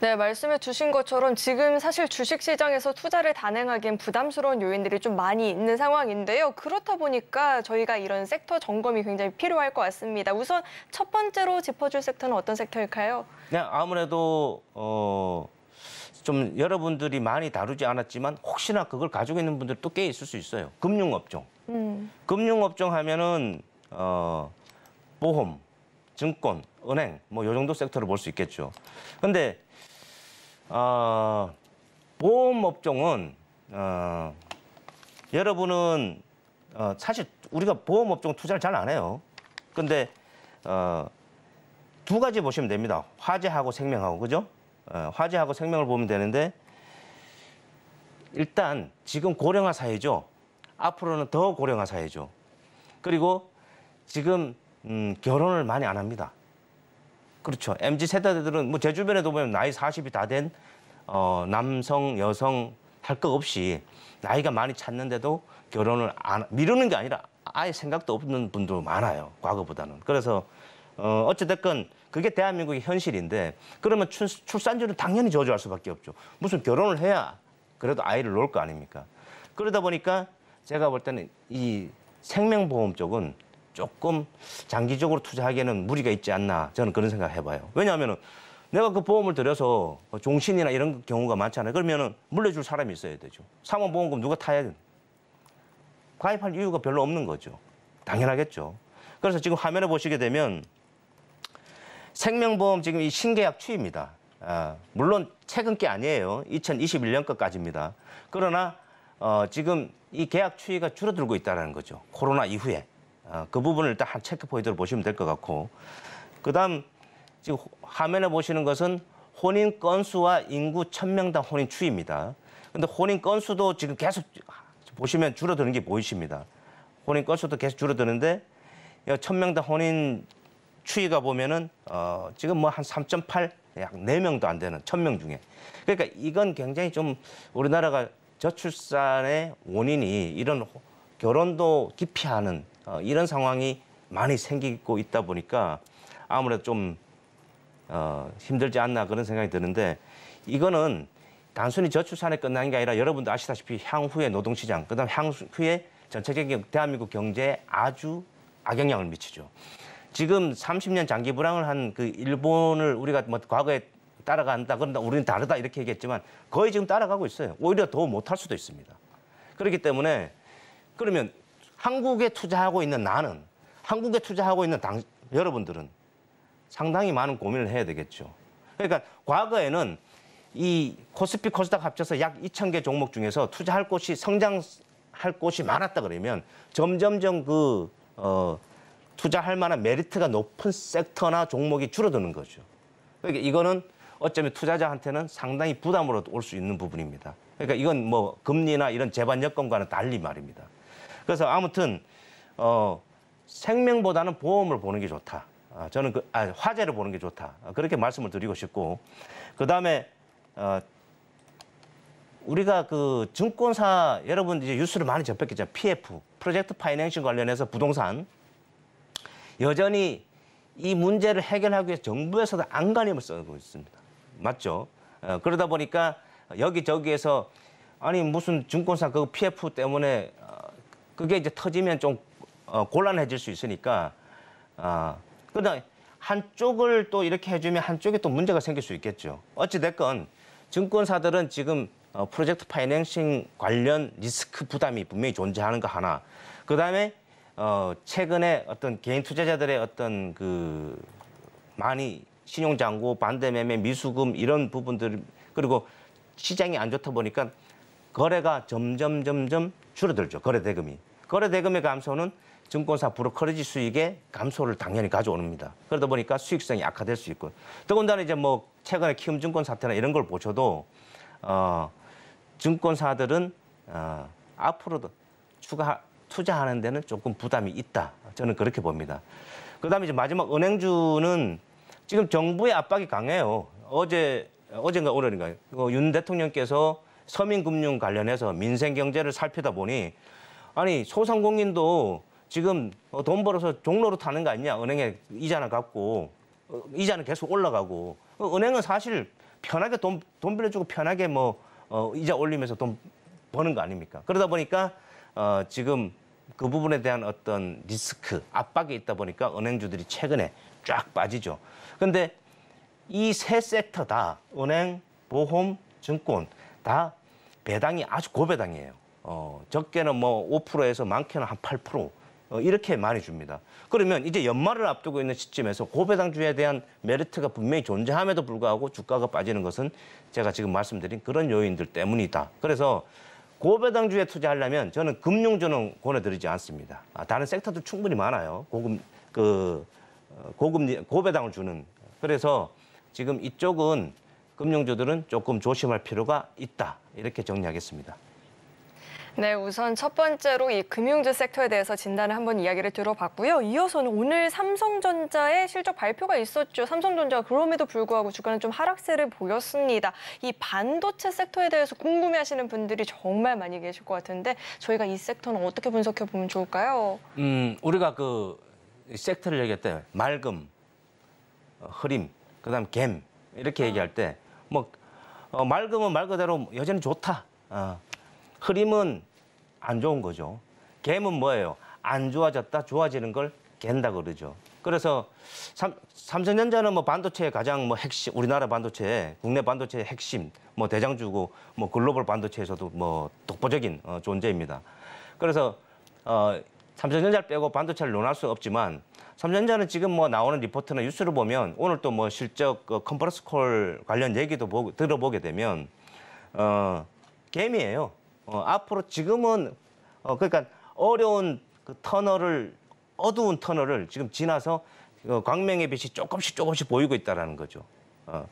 A: 네, 말씀해 주신 것처럼 지금 사실 주식시장에서 투자를 단행하기엔 부담스러운 요인들이 좀 많이 있는 상황인데요. 그렇다 보니까 저희가 이런 섹터 점검이 굉장히 필요할 것 같습니다. 우선 첫 번째로 짚어줄 섹터는 어떤 섹터일까요?
B: 네, 아무래도 어... 좀 여러분들이 많이 다루지 않았지만 혹시나 그걸 가지고 있는 분들 도꽤 있을 수 있어요. 금융업종. 음. 금융업종 하면은 어 보험, 증권, 은행 뭐요 정도 섹터를 볼 수 있겠죠. 근데 어, 아, 보험업종은 어, 여러분은 어, 사실 우리가 보험업종 투자를 잘 안 해요. 근데 어, 두 가지 보시면 됩니다. 화재하고 생명하고 그죠? 어, 화재하고 생명을 보면 되는데 일단 지금 고령화 사회죠. 앞으로는 더 고령화 사회죠. 그리고 지금 음, 결혼을 많이 안 합니다. 그렇죠. MZ 세대들은 뭐제 주변에도 보면 나이 40이 다 된 어, 남성, 여성 할 것 없이 나이가 많이 찼는데도 결혼을 안, 미루는 게 아니라 아예 생각도 없는 분도 많아요. 과거보다는. 그래서 어, 어찌됐건 그게 대한민국의 현실인데 그러면 출, 산율은 당연히 저조할 수밖에 없죠. 무슨 결혼을 해야 그래도 아이를 놓을 거 아닙니까? 그러다 보니까 제가 볼 때는 이 생명보험 쪽은 조금 장기적으로 투자하기에는 무리가 있지 않나 저는 그런 생각 해봐요. 왜냐하면 내가 그 보험을 들여서 종신이나 이런 경우가 많잖아요. 그러면 물려줄 사람이 있어야 되죠. 상망보험금 누가 타야 되요 가입할 이유가 별로 없는 거죠. 당연하겠죠. 그래서 지금 화면에 보시게 되면 생명보험 지금 이 신계약 추입니다. 아, 물론 최근 게 아니에요. 2021년 것까지입니다. 그러나 어, 지금 이 계약 추이가 줄어들고 있다는 거죠. 코로나 이후에. 아, 그 부분을 일단 한 체크 포인트로 보시면 될 것 같고 그다음 지금 화면에 보시는 것은 혼인 건수와 인구 천명당 혼인 추입니다. 근데 혼인 건수도 지금 계속 보시면 줄어드는 게 보이십니다. 혼인 건수도 계속 줄어드는데 천명당 혼인 추이가 보면은 어 지금 뭐 한3.8약 4명도 안 되는 천 명 중에. 그러니까 이건 굉장히 좀 우리나라가 저출산의 원인이 이런 결혼도 기피하는 어, 이런 상황이 많이 생기고 있다 보니까 아무래도 좀 어, 힘들지 않나 그런 생각이 드는데 이거는 단순히 저출산에 끝나는게 아니라 여러분도 아시다시피 향후의 노동시장, 그다음 향후에 전체적인 대한민국 경제에 아주 악영향을 미치죠. 지금 30년 장기 불황을 한 그 일본을 우리가 뭐 과거에 따라간다, 그런다, 우리는 다르다 이렇게 얘기했지만 거의 지금 따라가고 있어요. 오히려 더 못할 수도 있습니다. 그렇기 때문에 그러면 한국에 투자하고 있는 나는 한국에 투자하고 있는 당, 여러분들은 상당히 많은 고민을 해야 되겠죠. 그러니까 과거에는 이 코스피 코스닥 합쳐서 약 2천 개 종목 중에서 투자할 곳이 성장할 곳이 많았다 그러면 점점점 그 어, 투자할 만한 메리트가 높은 섹터나 종목이 줄어드는 거죠. 그러니까 이거는 어쩌면 투자자한테는 상당히 부담으로 올 수 있는 부분입니다. 그러니까 이건 뭐 금리나 이런 재반 여건과는 달리 말입니다. 그래서 아무튼 어, 생명보다는 보험을 보는 게 좋다. 아, 저는 그, 아, 화재를 보는 게 좋다. 아, 그렇게 말씀을 드리고 싶고 그 다음에 어, 우리가 그 증권사 여러분 이제 뉴스를 많이 접했겠죠. PF 프로젝트 파이낸싱 관련해서 부동산 여전히 이 문제를 해결하기 위해 서 정부에서도 안간힘을 쓰고 있습니다. 맞죠? 어, 그러다 보니까 여기저기에서 아니 무슨 증권사 그 PF 때문에 그게 이제 터지면 좀 어, 곤란해질 수 있으니까 아 어, 그다음 한쪽을 또 이렇게 해주면 한쪽에 또 문제가 생길 수 있겠죠. 어찌 됐건 증권사들은 지금 어, 프로젝트 파이낸싱 관련 리스크 부담이 분명히 존재하는 거 하나. 그 다음에 어, 최근에 어떤 개인 투자자들의 어떤 그 많이 신용장고, 반대매매, 미수금 이런 부분들 그리고 시장이 안 좋다 보니까 거래가 점점 점점 줄어들죠. 거래 대금이. 거래 대금의 감소는 증권사 브로커리지 수익의 감소를 당연히 가져옵니다. 그러다 보니까 수익성이 악화될 수 있고 더군다나 이제 뭐 최근에 키움증권 사태나 이런 걸 보셔도 어, 증권사들은 어, 앞으로도 추가 투자하는 데는 조금 부담이 있다. 저는 그렇게 봅니다. 그다음에 이제 마지막 은행주는 지금 정부의 압박이 강해요. 어제 어젠가 오늘인가 요윤 어, 대통령께서 서민금융 관련해서 민생 경제를 살피다 보니 아니 소상공인도 지금 어, 돈 벌어서 종로로 타는 거 아니냐 은행에 이자나 갚고 어, 이자는 계속 올라가고 어, 은행은 사실 편하게 돈, 돈 빌려주고 편하게 뭐 어, 이자 올리면서 돈 버는 거 아닙니까 그러다 보니까 어, 지금 그 부분에 대한 어떤 리스크 압박이 있다 보니까 은행주들이 최근에 쫙 빠지죠 근데 이 세 섹터 다 은행 보험 증권 다 배당이 아주 고배당이에요 어, 적게는 뭐 5%에서 많게는 한 8%. 어, 이렇게 많이 줍니다. 그러면 이제 연말을 앞두고 있는 시점에서 고배당주에 대한 메리트가 분명히 존재함에도 불구하고 주가가 빠지는 것은 제가 지금 말씀드린 그런 요인들 때문이다. 그래서 고배당주에 투자하려면 저는 금융주는 권해드리지 않습니다. 아, 다른 섹터도 충분히 많아요. 고금 그고금 어, 고배당을 주는 그래서 지금 이쪽은 금융주들은 조금 조심할 필요가 있다 이렇게 정리하겠습니다.
A: 네, 우선 첫 번째로 이 금융주 섹터에 대해서 진단을 한번 이야기를 들어봤고요. 이어서는 오늘 삼성전자의 실적 발표가 있었죠. 삼성전자가 그럼에도 불구하고 주가는 좀 하락세를 보였습니다. 이 반도체 섹터에 대해서 궁금해하시는 분들이 정말 많이 계실 것 같은데 저희가 이 섹터는 어떻게 분석해 보면 좋을까요?
B: 음, 우리가 그 섹터를 얘기할 때 말금, 흐림, 그다음 갬 이렇게 얘기할 때뭐 어, 말금은 말 그대로 여전히 좋다. 어. 흐림은 안 좋은 거죠. 갬은 뭐예요? 안 좋아졌다, 좋아지는 걸 갠다 그러죠. 그래서 삼, 삼성전자는 뭐 반도체의 가장 뭐 핵심, 우리나라 반도체, 국내 반도체의 핵심, 뭐 대장주고 뭐 글로벌 반도체에서도 뭐 독보적인 어, 존재입니다. 그래서 어, 삼성전자를 빼고 반도체를 논할 수 없지만 삼성전자는 지금 뭐 나오는 리포트나 뉴스를 보면 오늘 또 뭐 실적 그 컨퍼런스 콜 관련 얘기도 보, 들어보게 되면 어, 게임이에요. 어, 앞으로 지금은 어, 그러니까 어려운 그 터널을 어두운 터널을 지금 지나서 어, 광명의 빛이 조금씩 조금씩 보이고 있다라는 거죠. 어.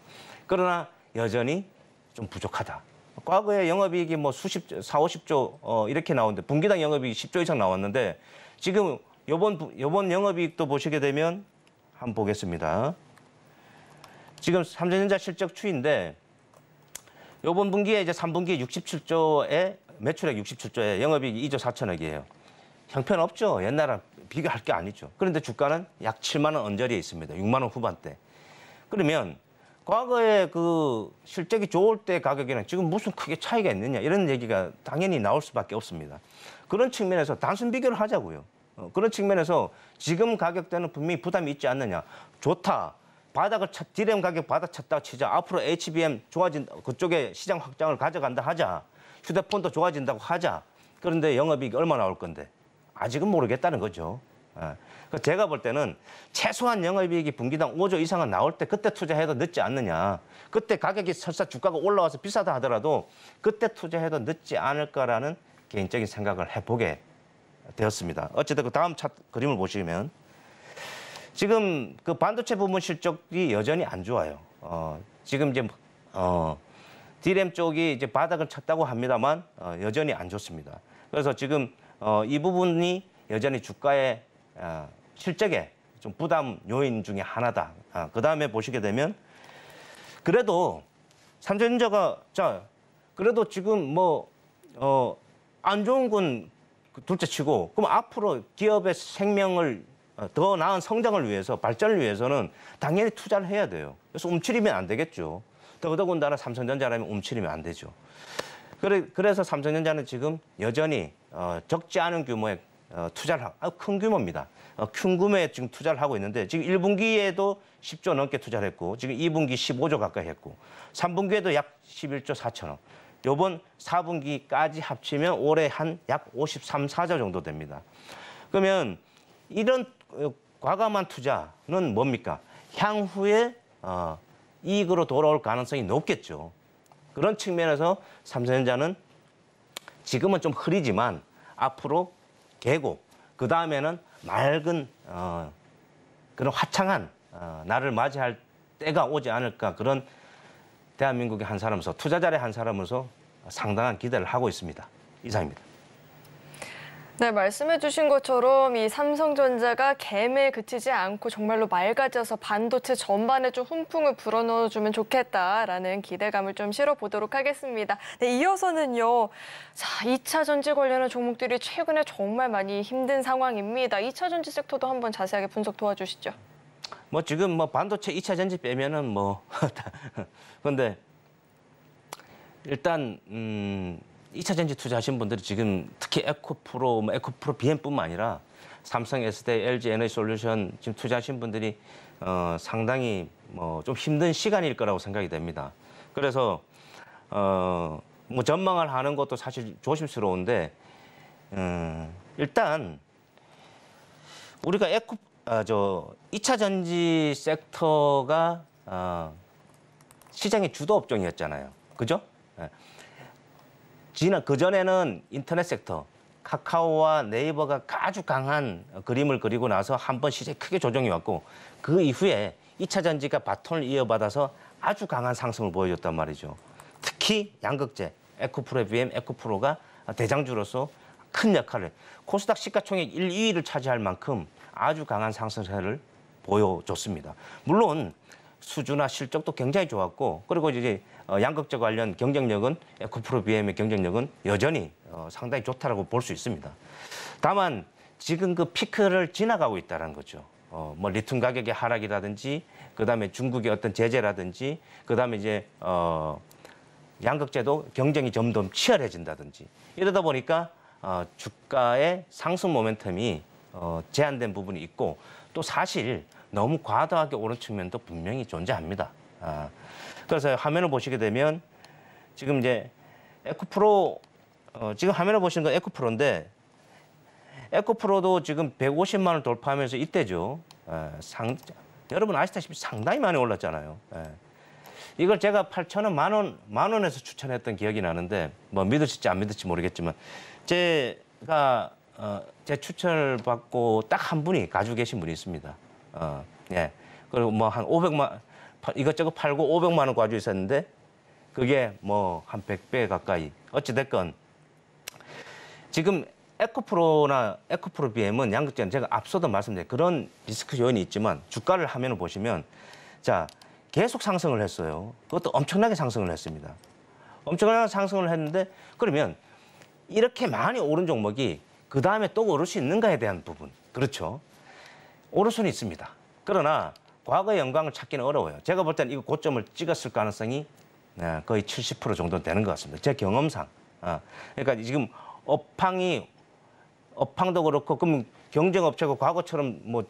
B: 그러나 여전히 좀 부족하다. 과거에 영업이익이 뭐 수십, 사오십 조 어, 이렇게 나오는데 분기당 영업이익 이십조 이상 나왔는데 지금 요번 요번 영업이익도 보시게 되면 한번 보겠습니다. 지금 삼성전자 실적 추인데 요번 분기에 이제 삼분기 67조에 매출액 67조에 영업이익 이 2조 4천억이에요. 형편없죠. 옛날랑 비교할 게 아니죠. 그런데 주가는 약 7만 원 언저리에 있습니다. 6만 원 후반대. 그러면 과거에 그 실적이 좋을 때 가격에는 지금 무슨 크게 차이가 있느냐 이런 얘기가 당연히 나올 수밖에 없습니다. 그런 측면에서 단순 비교를 하자고요. 어, 그런 측면에서 지금 가격대는 분명히 부담이 있지 않느냐. 좋다. 바닥을 차, 디램 가격 바닥 찼다 치자. 앞으로 HBM 좋아진 그쪽에 시장 확장을 가져간다 하자. 휴대폰도 좋아진다고 하자. 그런데 영업이익이 얼마 나올 건데 아직은 모르겠다는 거죠. 예. 그러니까 제가 볼 때는 최소한 영업이익이 분기당 5조 이상은 나올 때 그때 투자해도 늦지 않느냐. 그때 가격이 설사 주가가 올라와서 비싸다 하더라도 그때 투자해도 늦지 않을까라는 개인적인 생각을 해보게 되었습니다. 어쨌든 그 다음 차 그림을 보시면 지금 그 반도체 부문 실적이 여전히 안 좋아요. 어, 지금 이제 어, 디램 쪽이 이제 바닥을 쳤다고 합니다만 어, 여전히 안 좋습니다. 그래서 지금 어, 이 부분이 여전히 주가의 어, 실적에 좀 부담 요인 중에 하나다. 아, 그 다음에 보시게 되면 그래도 삼전자가 자 그래도 지금 뭐 어, 안 좋은 건 둘째 치고 그럼 앞으로 기업의 생명을 어, 더 나은 성장을 위해서 발전을 위해서는 당연히 투자를 해야 돼요. 그래서 움츠리면 안 되겠죠. 더더군다나 삼성전자라면 움츠리면 안 되죠. 그래, 그래서 삼성전자는 지금 여전히 어, 적지 않은 규모의 어, 투자를 하고 아, 큰 규모입니다. 어, 큰 규모에 지금 투자를 하고 있는데 지금 1분기에도 10조 넘게 투자를 했고 지금 2분기 15조 가까이 했고 3분기에도 약 11조 4천억 요번 4분기까지 합치면 올해 한 약 53, 4조 정도 됩니다. 그러면 이런 어, 과감한 투자는 뭡니까? 향후에 어, 이익으로 돌아올 가능성이 높겠죠. 그런 측면에서 삼성전자는 지금은 좀 흐리지만 앞으로 개고 그 다음에는 맑은 어, 그런 화창한 어, 날을 맞이할 때가 오지 않을까 그런 대한민국의 한 사람으로서 투자자의 한 사람으로서 상당한 기대를 하고 있습니다. 이상입니다.
A: 네, 말씀해주신 것처럼 이 삼성전자가 갬에 그치지 않고 정말로 맑아져서 반도체 전반에 좀 훈풍을 불어넣어주면 좋겠다라는 기대감을 좀 실어보도록 하겠습니다. 네, 이어서는요, 자, 2차 전지 관련한 종목들이 최근에 정말 많이 힘든 상황입니다. 2차 전지 섹터도 한번 자세하게 분석 도와주시죠.
B: 뭐 지금 뭐 반도체 2차 전지 빼면은 뭐, <laughs> 근데 일단 음. 이차 전지 투자하신 분들이 지금 특히 에코프로, 뭐 에코프로 BM뿐만 아니라 삼성 SD, LG 에너지 솔루션 지금 투자하신 분들이 어, 상당히 뭐 좀 힘든 시간일 거라고 생각이 됩니다. 그래서 어, 뭐 전망을 하는 것도 사실 조심스러운데 음, 일단 우리가 에코 아, 저 2차 전지 섹터가 어, 아, 시장의 주도 업종이었잖아요. 그죠? 지난 그전에는 인터넷 섹터, 카카오와 네이버가 아주 강한 그림을 그리고 나서 한 번 시세 크게 조정이 왔고 그 이후에 이차 전지가 바톤을 이어받아서 아주 강한 상승을 보여줬단 말이죠. 특히 양극재, 에코프로에 비엠 에코프로가 대장주로서 큰 역할을 코스닥 시가총액 1, 2위를 차지할 만큼 아주 강한 상승세를 보여줬습니다. 물론 수주나 실적도 굉장히 좋았고 그리고 이제 어, 양극재 관련 경쟁력은 에코프로 BM의 경쟁력은 여전히 어, 상당히 좋다라고 볼 수 있습니다. 다만 지금 그 피크를 지나가고 있다는 거죠. 어, 뭐 리튬 가격의 하락이라든지 그다음에 중국의 어떤 제재라든지 그다음에 이제 어, 양극재도 경쟁이 점점 치열해진다든지 이러다 보니까 어, 주가의 상승 모멘텀이 어, 제한된 부분이 있고 또 사실 너무 과도하게 오른 측면도 분명히 존재합니다. 아, 그래서 화면을 보시게 되면 지금 이제 에코프로 어, 지금 화면을 보시는 건 에코프로인데 에코프로도 지금 150만 원 돌파하면서 이때죠. 에, 아, 상, 여러분 아시다시피 상당히 많이 올랐잖아요. 에. 예. 이걸 제가 8천 원, 만 원, 만 원에서 추천했던 기억이 나는데 뭐 믿으실지 안 믿을지 모르겠지만 제가 어, 제 추천을 받고 딱 한 분이 가지고 계신 분이 있습니다. 어, 예. 그리고 뭐 한 500만 이것저것 팔고 500만 원 가지고 있었는데 그게 뭐 한 100배 가까이 어찌 됐건 지금 에코프로나 에코프로 BM은 양극재는 제가 앞서도 말씀드린 그런 리스크 요인이 있지만 주가를 하면을 보시면 자 계속 상승을 했어요. 그것도 엄청나게 상승을 했습니다. 엄청나게 상승을 했는데 그러면 이렇게 많이 오른 종목이 그 다음에 또 오를 수 있는가에 대한 부분 그렇죠. 오를 수는 있습니다. 그러나 과거의 영광을 찾기는 어려워요. 제가 볼 때는 이거 고점을 찍었을 가능성이 네, 거의 70% 정도 되는 것 같습니다. 제 경험상. 아, 그러니까 지금 업황이 업황도 그렇고 그럼 경쟁업체가 과거처럼 뭐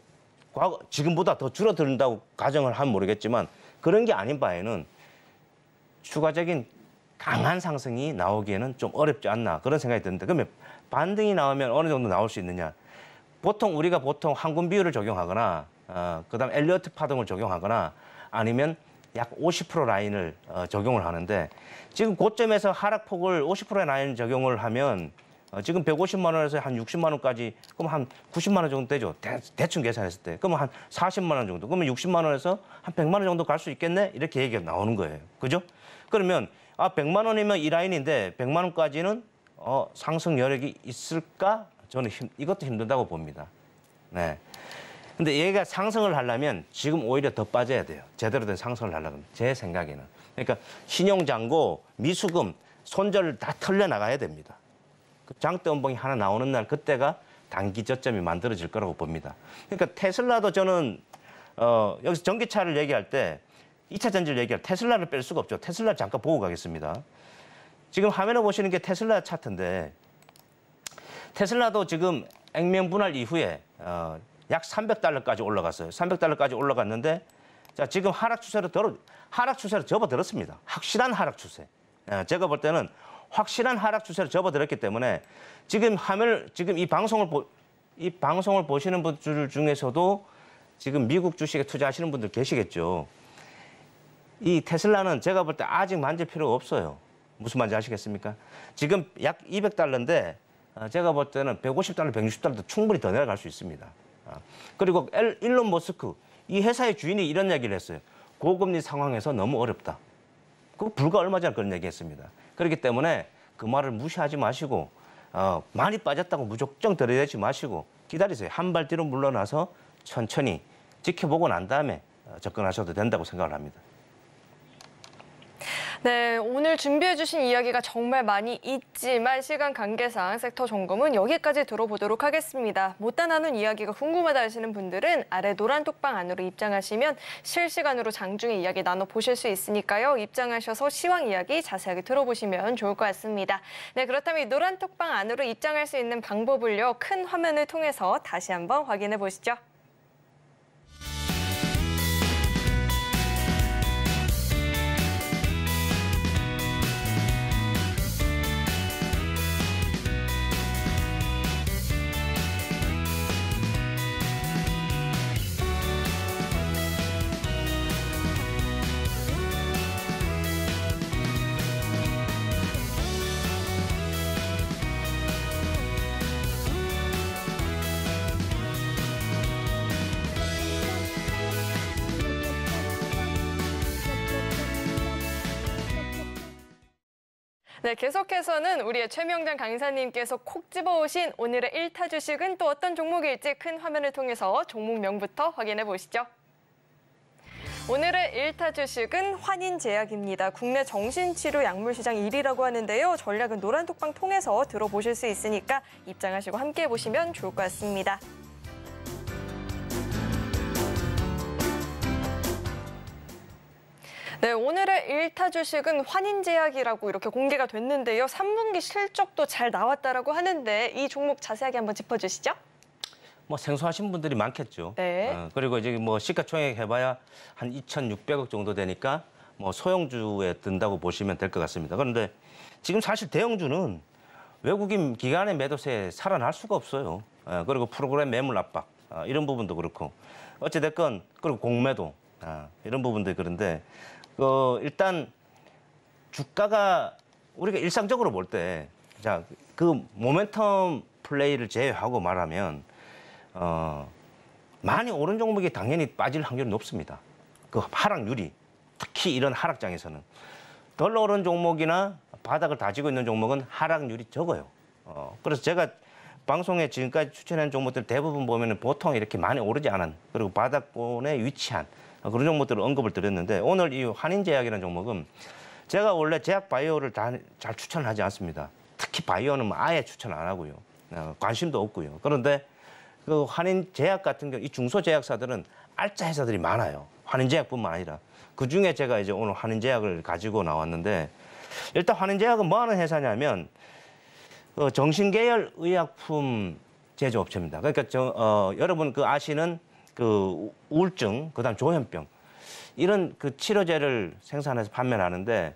B: 과거 지금보다 더 줄어든다고 가정을 하면 모르겠지만 그런 게 아닌 바에는 추가적인 강한 상승이 나오기에는 좀 어렵지 않나 그런 생각이 드는데 그러면 반등이 나오면 어느 정도 나올 수 있느냐 보통 우리가 보통 항균 비율을 적용하거나 어, 그다음 엘리어트 파동을 적용하거나 아니면 약 50% 라인을 어, 적용을 하는데 지금 고점에서 하락폭을 50%의 라인 적용을 하면 어, 지금 150만 원에서 한 60만 원까지 그럼 한 90만 원 정도 되죠. 대, 충 계산했을 때. 그러면 한 40만 원 정도. 그러면 60만 원에서 한 100만 원 정도 갈 수 있겠네. 이렇게 얘기가 나오는 거예요. 그죠? 그러면 아 100만 원이면 이 라인인데 100만 원까지는 어, 상승 여력이 있을까? 저는 힘, 이것도 힘들다고 봅니다. 네. 근데 얘가 상승을 하려면 지금 오히려 더 빠져야 돼요. 제대로 된 상승을 하려면 제 생각에는. 그러니까 신용장고 미수금, 손절을 다 털려나가야 됩니다. 그 장대 원봉이 하나 나오는 날 그때가 단기 저점이 만들어질 거라고 봅니다. 그러니까 테슬라도 저는 어, 여기서 전기차를 얘기할 때 2차 전지를 얘기할 때 테슬라를 뺄 수가 없죠. 테슬라 잠깐 보고 가겠습니다. 지금 화면에 보시는 게 테슬라 차트인데 테슬라도 지금 액면 분할 이후에 어, 약 300달러까지 올라갔어요. 300달러까지 올라갔는데 자, 지금 하락 추세로 더 하락 추세로 접어들었습니다. 확실한 하락 추세. 예, 제가 볼 때는 확실한 하락 추세로 접어들었기 때문에 지금 화면 지금 이 방송을 보, 이 방송을 보시는 분들 중에서도 지금 미국 주식에 투자하시는 분들 계시겠죠. 이 테슬라는 제가 볼 때 아직 만질 필요 없어요. 무슨 말인지 아시겠습니까? 지금 약 200달러인데 어, 제가 볼 때는 150달러, 160달러도 충분히 더 내려갈 수 있습니다. 어, 그리고 엘, 일론 머스크 이 회사의 주인이 이런 얘기를 했어요. 고금리 상황에서 너무 어렵다. 그 불과 얼마 전에 그런 얘기했습니다. 그렇기 때문에 그 말을 무시하지 마시고 어, 많이 빠졌다고 무조건 들여대지 마시고 기다리세요. 한 발 뒤로 물러나서 천천히 지켜보고 난 다음에 어, 접근하셔도 된다고 생각을 합니다.
A: 네, 오늘 준비해주신 이야기가 정말 많이 있지만 시간 관계상 섹터 점검은 여기까지 들어보도록 하겠습니다. 못다 나눈 이야기가 궁금하다 하시는 분들은 아래 노란 톡방 안으로 입장하시면 실시간으로 장중의 이야기 나눠보실 수 있으니까요. 입장하셔서 시황 이야기 자세하게 들어보시면 좋을 것 같습니다. 네, 그렇다면 이 노란 톡방 안으로 입장할 수 있는 방법을요. 큰 화면을 통해서 다시 한번 확인해 보시죠. 네, 계속해서는 우리의 최명단 강사님께서 콕 집어오신 오늘의 일타 주식은 또 어떤 종목일지 큰 화면을 통해서 종목명부터 확인해 보시죠. 오늘의 일타 주식은 환인제약입니다. 국내 정신치료 약물시장 1위라고 하는데요. 전략은 노란톡방 통해서 들어보실 수 있으니까 입장하시고 함께해 보시면 좋을 것 같습니다. 네, 오늘의 1타 주식은 환인제약이라고 이렇게 공개가 됐는데요. 3분기 실적도 잘 나왔다라고 하는데 이 종목 자세하게 한번 짚어주시죠.
B: 뭐 생소하신 분들이 많겠죠. 네. 어, 그리고 이제 뭐 시가총액 해봐야 한 2,600억 정도 되니까 뭐 소형주에 든다고 보시면 될 것 같습니다. 그런데 지금 사실 대형주는 외국인 기관의 매도세에 살아날 수가 없어요. 어, 그리고 프로그램 매물 압박 어, 이런 부분도 그렇고 어찌됐건 그리고 공매도 아, 이런 부분도 그런데 어, 일단 주가가 우리가 일상적으로 볼 때 자, 그 모멘텀 플레이를 제외하고 말하면 어, 많이 오른 종목이 당연히 빠질 확률이 높습니다. 그 하락률이 특히 이런 하락장에서는 덜 오른 종목이나 바닥을 다지고 있는 종목은 하락률이 적어요. 어, 그래서 제가 방송에 지금까지 추천한 종목들 대부분 보면 은 보통 이렇게 많이 오르지 않은 그리고 바닥권에 위치한 어, 그런 종목들을 언급을 드렸는데 오늘 이 한인제약이라는 종목은 제가 원래 제약 바이오를 다 잘 추천하지 않습니다. 특히 바이오는 뭐 아예 추천 안 하고요. 어, 관심도 없고요. 그런데 그 한인제약 같은 경우 이 중소제약사들은 알짜 회사들이 많아요. 한인제약뿐만 아니라 그 중에 제가 이제 오늘 한인제약을 가지고 나왔는데 일단 한인제약은 뭐 하는 회사냐면 그 정신계열 의약품 제조업체입니다. 그러니까 저, 어, 여러분 그 아시는 그 우울증, 그다음 조현병 이런 그 치료제를 생산해서 판매하는데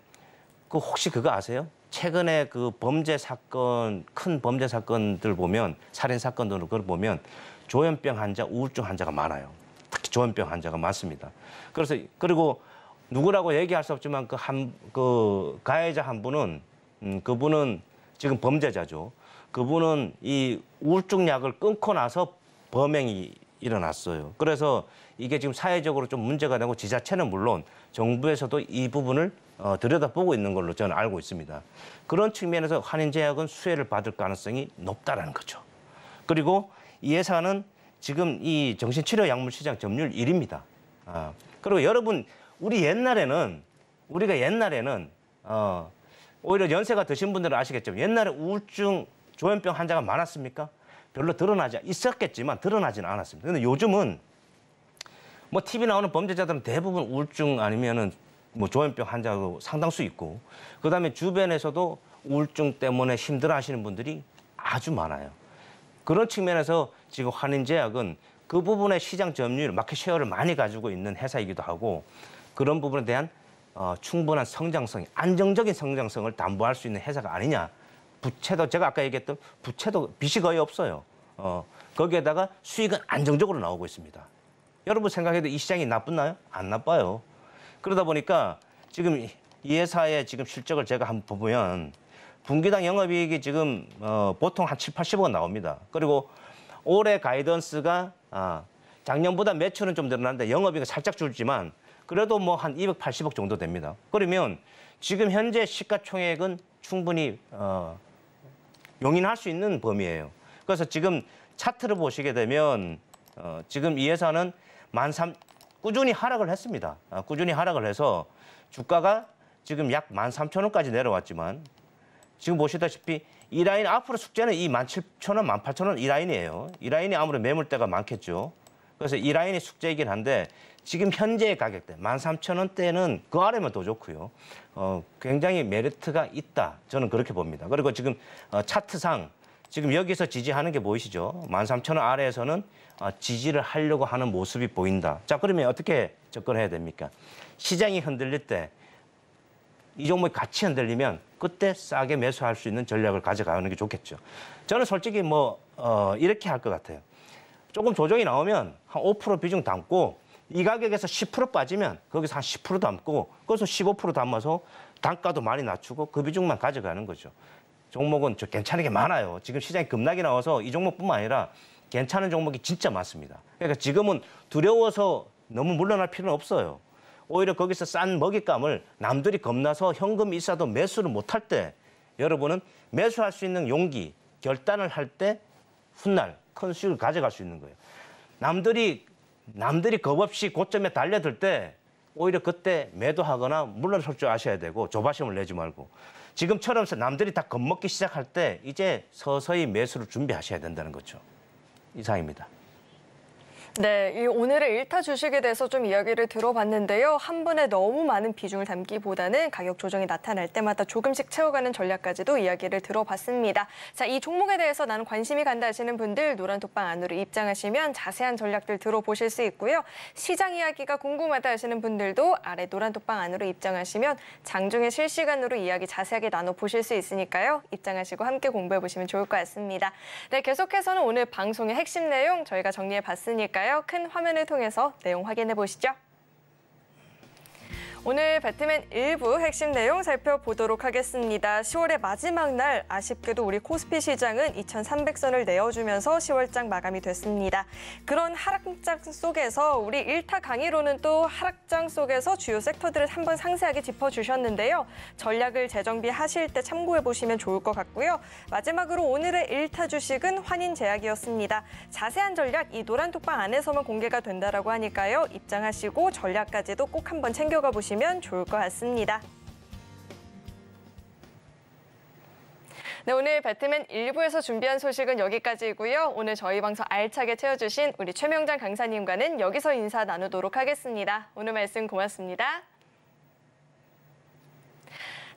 B: 그 혹시 그거 아세요? 최근에 그 범죄 사건 큰 범죄 사건들 보면 살인 사건들 그걸 보면 조현병 환자, 우울증 환자가 많아요. 특히 조현병 환자가 많습니다. 그래서 그리고 누구라고 얘기할 수 없지만 그 한그 그 가해자 한 분은 음, 그분은 지금 범죄자죠. 그분은 이 우울증 약을 끊고 나서 범행이 일어났어요. 그래서 이게 지금 사회적으로 좀 문제가 되고 지자체는 물론 정부에서도 이 부분을 어, 들여다보고 있는 걸로 저는 알고 있습니다. 그런 측면에서 한인제약은 수혜를 받을 가능성이 높다라는 거죠. 그리고 이 회사는 지금 이 정신치료 약물 시장 점유율 1입니다 아, 그리고 여러분 우리 옛날에는 우리가 옛날에는 어, 오히려 연세가 드신 분들은 아시겠지만 옛날에 우울증 조현병 환자가 많았습니까? 별로 드러나지 있었겠지만 드러나지는 않았습니다. 근데 요즘은 뭐 TV 나오는 범죄자들은 대부분 우울증 아니면은 뭐 조현병 환자도 그 상당수 있고 그다음에 주변에서도 우울증 때문에 힘들어하시는 분들이 아주 많아요. 그런 측면에서 지금 한인제약은 그 부분의 시장 점유율, 마켓 셰어를 많이 가지고 있는 회사이기도 하고 그런 부분에 대한 어, 충분한 성장성이 안정적인 성장성을 담보할 수 있는 회사가 아니냐 부채도 제가 아까 얘기했던 부채도 빚이 거의 없어요. 어, 거기에다가 수익은 안정적으로 나오고 있습니다. 여러분 생각해도 이 시장이 나쁘나요? 안 나빠요. 그러다 보니까 지금 이 회사의 지금 실적을 제가 한번 보면 분기당 영업이익이 지금 어, 보통 한 7, 80억 나옵니다. 그리고 올해 가이던스가 아, 작년보다 매출은 좀 늘어났는데 영업이익은 살짝 줄지만 그래도 뭐 한 280억 정도 됩니다. 그러면 지금 현재 시가총액은 충분히 어, 용인할 수 있는 범위예요. 그래서 지금 차트를 보시게 되면 어, 지금 이 회사는 만삼 꾸준히 하락을 했습니다. 아, 꾸준히 하락을 해서 주가가 지금 약 만 삼천 원까지 내려왔지만 지금 보시다시피 이 라인 앞으로 숙제는 이 만 칠천 원, 만 팔천 원이 라인이에요. 이 라인이 아무래도 매물대가 많겠죠. 그래서 이 라인이 숙제이긴 한데 지금 현재의 가격대 13,000원대는 그 아래면 더 좋고요. 어, 굉장히 메리트가 있다. 저는 그렇게 봅니다. 그리고 지금 어, 차트상 지금 여기서 지지하는 게 보이시죠? 13,000원 아래에서는 어, 지지를 하려고 하는 모습이 보인다. 자, 그러면 어떻게 접근해야 됩니까? 시장이 흔들릴 때 이 종목이 같이 흔들리면 그때 싸게 매수할 수 있는 전략을 가져가는 게 좋겠죠. 저는 솔직히 뭐 어, 이렇게 할 것 같아요. 조금 조정이 나오면 한 5% 비중 담고 이 가격에서 10% 빠지면 거기서 한 10% 담고 거기서 15% 담아서 단가도 많이 낮추고 급 그 비중만 가져가는 거죠. 종목은 저 괜찮은 게 많아요. 지금 시장이 급락이 나와서 이 종목뿐만 아니라 괜찮은 종목이 진짜 많습니다. 그러니까 지금은 두려워서 너무 물러날 필요는 없어요. 오히려 거기서 싼 먹잇감을 남들이 겁나서 현금 있어도 매수를 못할 때 여러분은 매수할 수 있는 용기, 결단을 할 때 훗날 큰 수익을 가져갈 수 있는 거예요. 남들이 남들이 겁 없이 고점에 달려들 때 오히려 그때 매도하거나 물론 설직히 아셔야 되고 조바심을 내지 말고 지금처럼 남들이 다 겁먹기 시작할 때 이제 서서히 매수를 준비하셔야 된다는 거죠. 이상입니다.
A: 네, 이 오늘의 일타 주식에 대해서 좀 이야기를 들어봤는데요. 한 번에 너무 많은 비중을 담기보다는 가격 조정이 나타날 때마다 조금씩 채워가는 전략까지도 이야기를 들어봤습니다. 자, 이 종목에 대해서 나는 관심이 간다 하시는 분들 노란 독방 안으로 입장하시면 자세한 전략들 들어보실 수 있고요. 시장 이야기가 궁금하다 하시는 분들도 아래 노란 독방 안으로 입장하시면 장중에 실시간으로 이야기 자세하게 나눠보실 수 있으니까요. 입장하시고 함께 공부해보시면 좋을 것 같습니다. 네, 계속해서는 오늘 방송의 핵심 내용 저희가 정리해봤으니까 있으니까요. 큰 화면을 통해서 내용 확인해 보시죠. 오늘 배트맨 일부 핵심 내용 살펴보도록 하겠습니다. 10월의 마지막 날 아쉽게도 우리 코스피 시장은 2,300선을 내어주면서 10월장 마감이 됐습니다. 그런 하락장 속에서 우리 일타 강의로는 또 하락장 속에서 주요 섹터들을 한번 상세하게 짚어주셨는데요. 전략을 재정비하실 때 참고해보시면 좋을 것 같고요. 마지막으로 오늘의 일타 주식은 환인제약이었습니다. 자세한 전략 이 노란 톡방 안에서만 공개가 된다고 하니까요. 입장하시고 전략까지도 꼭 한번 챙겨가 보시면 보시면 좋을 것 같습니다. 네, 오늘 배트맨 1부에서 준비한 소식은 여기까지고요. 오늘 저희 방송 알차게 채워주신 우리 최명장 강사님과는 여기서 인사 나누도록 하겠습니다. 오늘 말씀 고맙습니다.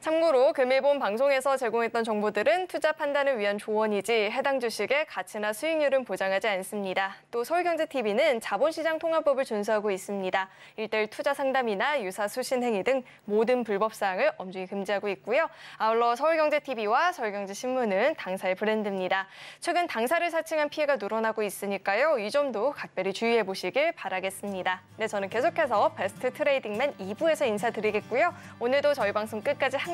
A: 참고로 금일본 그 방송에서 제공했던 정보들은 투자 판단을 위한 조언이지 해당 주식의 가치나 수익률은 보장하지 않습니다. 또 서울경제TV는 자본시장 통합법을 준수하고 있습니다. 일대일 투자 상담이나 유사 수신 행위 등 모든 불법 사항을 엄중히 금지하고 있고요. 아울러 서울경제TV와 서울경제신문은 당사의 브랜드입니다. 최근 당사를 사칭한 피해가 늘어나고 있으니까요. 이 점도 각별히 주의해 보시길 바라겠습니다. 네, 저는 계속해서 베스트 트레이딩맨 2부에서 인사드리겠고요. 오늘도 저희 방송 끝까지 한